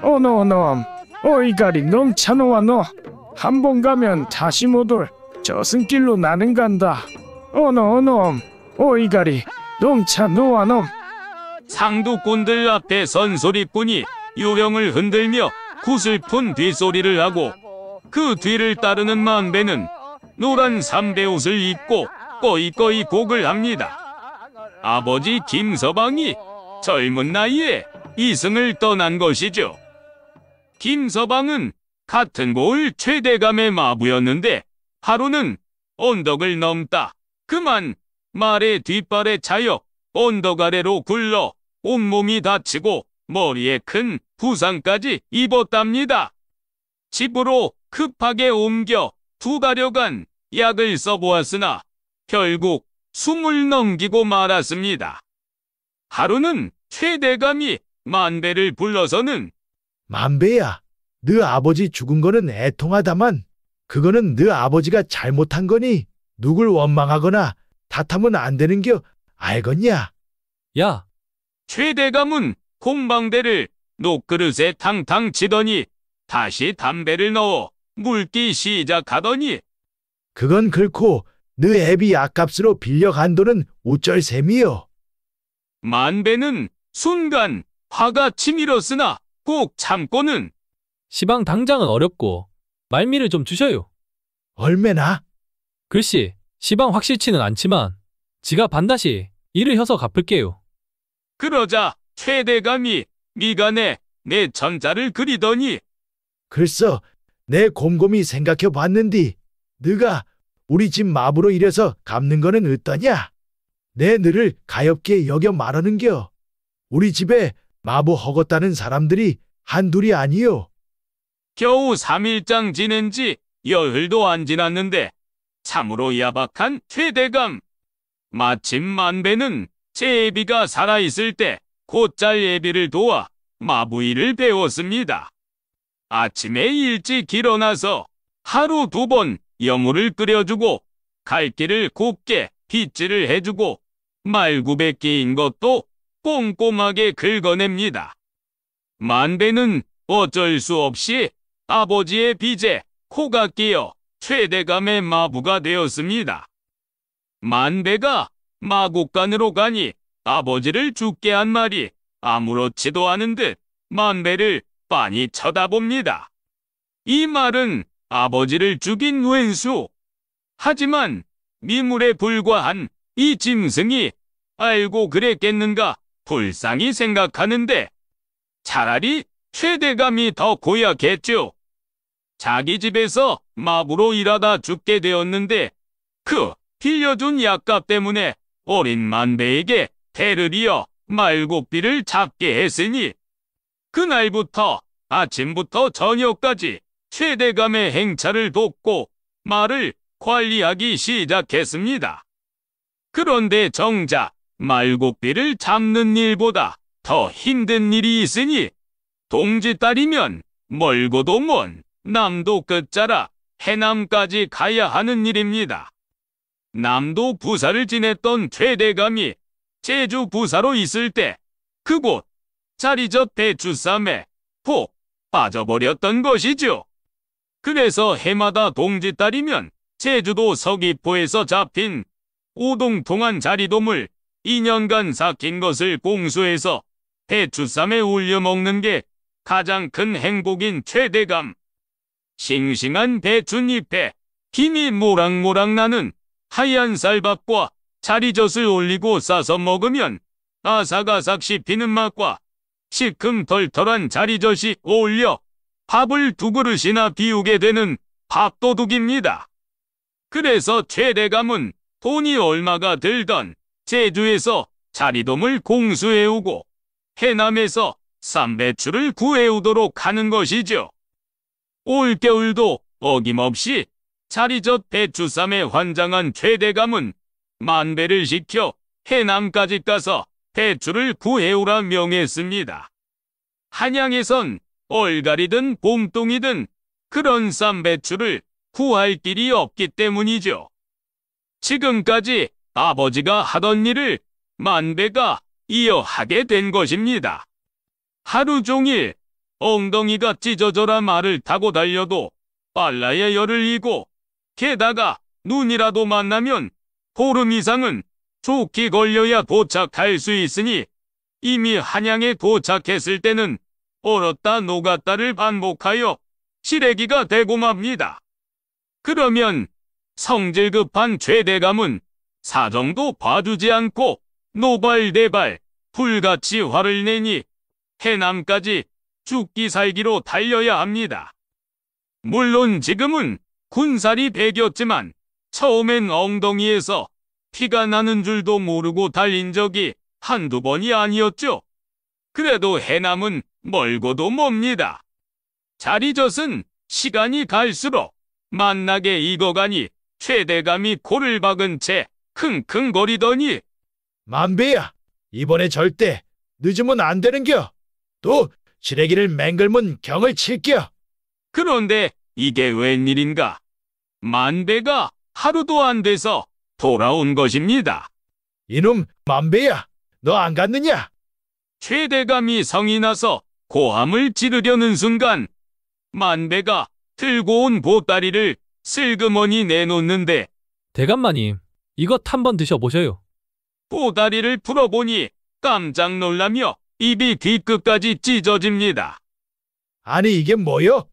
어노어너엄 어이가리 넘차노와노 한 번 가면 다시 못 올 저승길로 나는 간다 어노어너엄 어이가리 넘차노와놈 상두꾼들 앞에 선 소리꾼이 유령을 흔들며 구슬픈 뒷소리를 하고 그 뒤를 따르는 만배는 노란 삼배 옷을 입고 꺼이꺼이 곡을 합니다. 아버지 김서방이 젊은 나이에 이승을 떠난 것이죠. 김서방은 같은 고을 최대감의 마부였는데 하루는 언덕을 넘다 그만 말의 뒷발에 차여 언덕 아래로 굴러 온몸이 다치고 머리에 큰 부상까지 입었답니다. 집으로 급하게 옮겨 두 달여간 약을 써보았으나 결국 숨을 넘기고 말았습니다. 하루는 최대감이 만배를 불러서는 만배야, 너 네 아버지 죽은 거는 애통하다만 그거는 너 네 아버지가 잘못한 거니 누굴 원망하거나 탓하면 안 되는겨 알겠냐? 야, 최대감은 공방대를 녹그릇에 탕탕 치더니 다시 담배를 넣어 물기 시작하더니 그건 그렇고 네 애비 아깝으로 빌려간 돈은 어쩔 셈이요. 만배는 순간 화가 치밀었으나 꼭 참고는 시방 당장은 어렵고 말미를 좀 주셔요. 얼마나? 글씨 시방 확실치는 않지만 지가 반드시 일을 혀서 갚을게요. 그러자 최대감이 미간에 내 전자를 그리더니 글쎄 내 곰곰이 생각해 봤는디 네가 우리 집 마부로 이래서 갚는 거는 어떠냐? 내 너를 가엽게 여겨 말하는겨. 우리 집에 마부 허겄다는 사람들이 한둘이 아니요. 겨우 3일장 지낸 지 열흘도 안 지났는데 참으로 야박한 최대감. 마침 만배는 제 애비가 살아있을 때 곧잘 애비를 도와 마부일을 배웠습니다. 아침에 일찍 일어나서 하루 두번 여물을 끓여주고 갈 길을 곱게 빗질을 해주고 말굽에 끼인 것도 꼼꼼하게 긁어냅니다. 만배는 어쩔 수 없이 아버지의 빚에 코가 끼어 최대감의 마부가 되었습니다. 만배가 마곡간으로 가니 아버지를 죽게 한 말이 아무렇지도 않은 듯 만배를 빤히 쳐다봅니다. 이 말은 아버지를 죽인 왼수. 하지만 미물에 불과한 이 짐승이 알고 그랬겠는가 불쌍히 생각하는데 차라리 최대감이 더 고약했죠. 자기 집에서 마부로 일하다 죽게 되었는데 그 빌려준 약값 때문에 어린 만배에게 대를 이어 말고삐를 잡게 했으니 그날부터 아침부터 저녁까지 최대감의 행차를 돕고 말을 관리하기 시작했습니다. 그런데 정작 말고삐를 잡는 일보다 더 힘든 일이 있으니 동지딸이면 멀고도 먼 남도 끝자라 해남까지 가야 하는 일입니다. 남도 부사를 지냈던 최대감이 제주 부사로 있을 때 그곳 자리젓 대추쌈에폭 빠져버렸던 것이죠. 그래서 해마다 동짓달이면 제주도 서귀포에서 잡힌 오동 통한 자리돔을 2년간 삭힌 것을 공수해서 배추쌈에 올려 먹는 게 가장 큰 행복인 최대감. 싱싱한 배춧잎에 김이 모락모락 나는 하얀 쌀밥과 자리젓을 올리고 싸서 먹으면 아삭아삭 씹히는 맛과 시큼 털털한 자리젓이 어울려 밥을 두 그릇이나 비우게 되는 밥도둑입니다. 그래서 최대감은 돈이 얼마가 들던 제주에서 자리돔을 공수해오고 해남에서 쌈배추를 구해오도록 하는 것이죠. 올겨울도 어김없이 자리젓 배추쌈에 환장한 최대감은 만배를 시켜 해남까지 가서 배추를 구해오라 명했습니다. 한양에선 얼갈이든 봉똥이든 그런 쌈 배추를 구할 길이 없기 때문이죠. 지금까지 아버지가 하던 일을 만배가 이어하게 된 것입니다. 하루 종일 엉덩이가 찢어져라 말을 타고 달려도 빨라야 열을 이고 게다가 눈이라도 만나면 보름 이상은 조끼 걸려야 도착할 수 있으니 이미 한양에 도착했을 때는 얼었다 녹았다를 반복하여 시래기가 되고 맙니다. 그러면 성질 급한 죄대감은 사정도 봐주지 않고 노발대발 불같이 화를 내니 해남까지 죽기 살기로 달려야 합니다. 물론 지금은 군살이 배겼지만 처음엔 엉덩이에서 피가 나는 줄도 모르고 달린 적이 한두 번이 아니었죠. 그래도 해남은 멀고도 멉니다. 자리젓은 시간이 갈수록 만나게 익어가니 최대감이 코를 박은 채 킁킁거리더니 만배야 이번에 절대 늦으면 안 되는겨 또 시래기를 맹글문 경을 칠겨 그런데 이게 웬일인가 만배가 하루도 안 돼서 돌아온 것입니다 이놈 만배야 너 안 갔느냐 최대감이 성이 나서 고함을 지르려는 순간 만배가 들고 온 보따리를 슬그머니 내놓는데 대감마님, 이것 한번 드셔보셔요. 보다리를 풀어보니 깜짝 놀라며 입이 뒤끝까지 찢어집니다. 아니 이게 뭐요?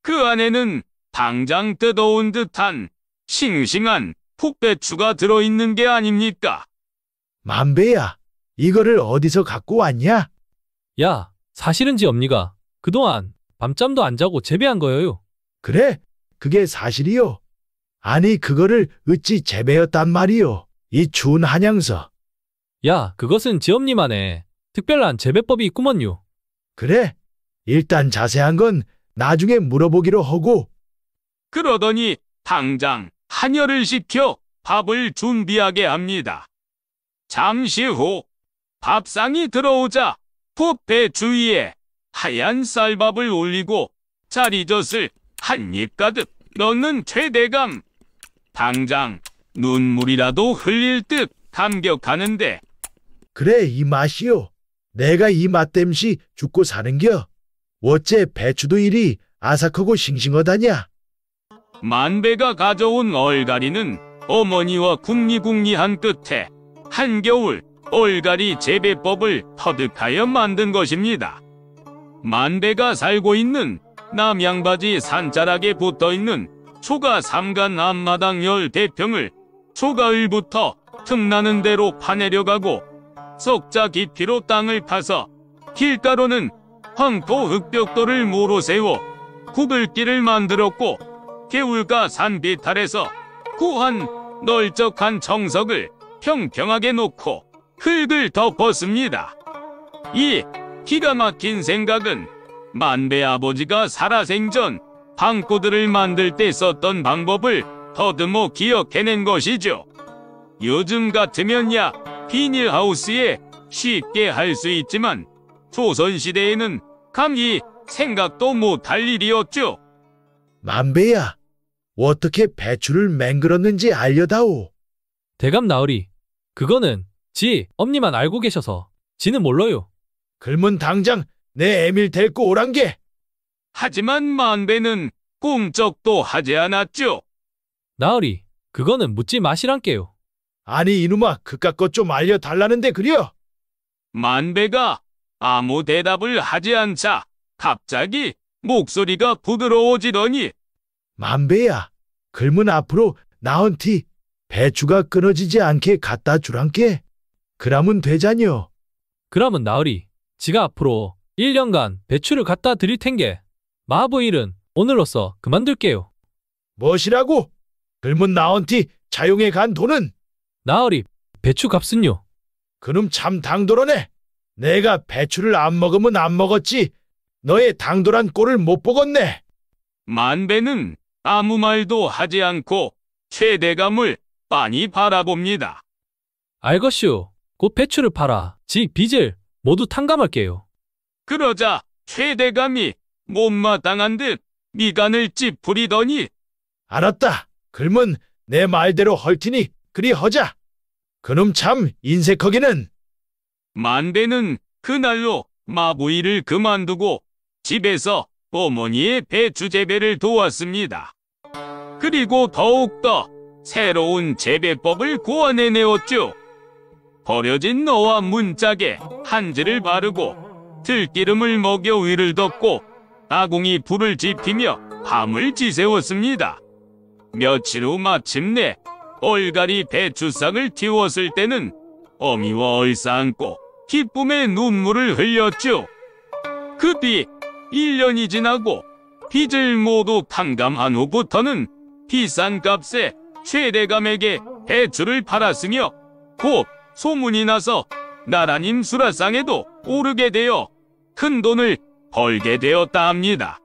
그 안에는 당장 뜯어온 듯한 싱싱한 풋배추가 들어있는 게 아닙니까? 만배야, 이거를 어디서 갖고 왔냐? 야, 사실은지 엄니가 그동안 밤잠도 안 자고 재배한 거예요. 그래? 그게 사실이요? 아니 그거를 어찌 재배였단 말이요? 이 추운 한양서. 야, 그것은 지엄니만의 특별한 재배법이 있구먼요. 그래? 일단 자세한 건 나중에 물어보기로 하고 그러더니 당장 한여를 시켜 밥을 준비하게 합니다. 잠시 후 밥상이 들어오자 후배주위에 하얀 쌀밥을 올리고 자리젓을 한 입 가득 넣는 최대감. 당장 눈물이라도 흘릴 듯 감격하는데. 그래 이 맛이요. 내가 이 맛 땜시 죽고 사는겨. 어째 배추도 이리 아삭하고 싱싱하다냐. 만배가 가져온 얼갈이는 어머니와 궁리궁리한 끝에 한겨울 올가리 재배법을 터득하여 만든 것입니다. 만배가 살고 있는 남양바지 산자락에 붙어있는 초가 삼간 앞마당 열 대평을 초가을부터 틈나는 대로 파내려가고 석자 깊이로 땅을 파서 길가로는 황토 흑벽돌을 모로 세워 구불길을 만들었고 개울가 산비탈에서 구한 널쩍한 정석을 평평하게 놓고 흙을 덮었습니다. 이 기가 막힌 생각은 만배 아버지가 살아생전 방구들을 만들 때 썼던 방법을 더듬어 기억해낸 것이죠. 요즘 같으면 야 비닐하우스에 쉽게 할 수 있지만 조선시대에는 감히 생각도 못 할 일이었죠. 만배야, 어떻게 배추를 맹글었는지 알려다오. 대감 나으리, 그거는 지, 엄니만 알고 계셔서. 지는 몰라요. 글문 당장 내 애밀 데리고 오란 게. 하지만 만배는 꿈쩍도 하지 않았죠. 나으리, 그거는 묻지 마시란께요. 아니 이놈아 그깟 것 좀 알려달라는데 그려. 만배가 아무 대답을 하지 않자 갑자기 목소리가 부드러워지더니 만배야 글문 앞으로 나온티 배추가 끊어지지 않게 갖다 주란께. 그람은 되자니요. 그러은 나으리, 지가 앞으로 1년간 배추를 갖다 드릴 텐게 마부 일은 오늘로써 그만둘게요. 무엇이라고? 글문 나온티자용에간 돈은 나으리, 배추 값은요? 그놈 참 당돌하네. 내가 배추를 안 먹으면 안 먹었지. 너의 당돌한 꼴을 못 보겠네. 만배는 아무 말도 하지 않고 최대감을 빤히 바라봅니다. 알것이오. 곧 배추를 팔아 지 빚을 모두 탕감할게요. 그러자 최대감이 못마땅한 듯 미간을 찌푸리더니 알았다. 그러면 내 말대로 헐티니 그리 허자. 그놈 참 인색하기는. 만대는 그날로 마부이를 그만두고 집에서 어머니의 배추 재배를 도왔습니다. 그리고 더욱더 새로운 재배법을 고안해내었죠. 버려진 너와 문짝에 한지를 바르고 들기름을 먹여 위를 덮고 아궁이 불을 지피며 밤을 지새웠습니다. 며칠 후 마침내 얼갈이 배추상을 틔웠을 때는 어미와 얼싸안고 기쁨의 눈물을 흘렸죠. 그 뒤 1년이 지나고 빚을 모두 탕감한 후부터는 비싼 값에 최대감에게 배추를 팔았으며 곧 소문이 나서 나라님 수라상에도 오르게 되어 큰 돈을 벌게 되었다 합니다.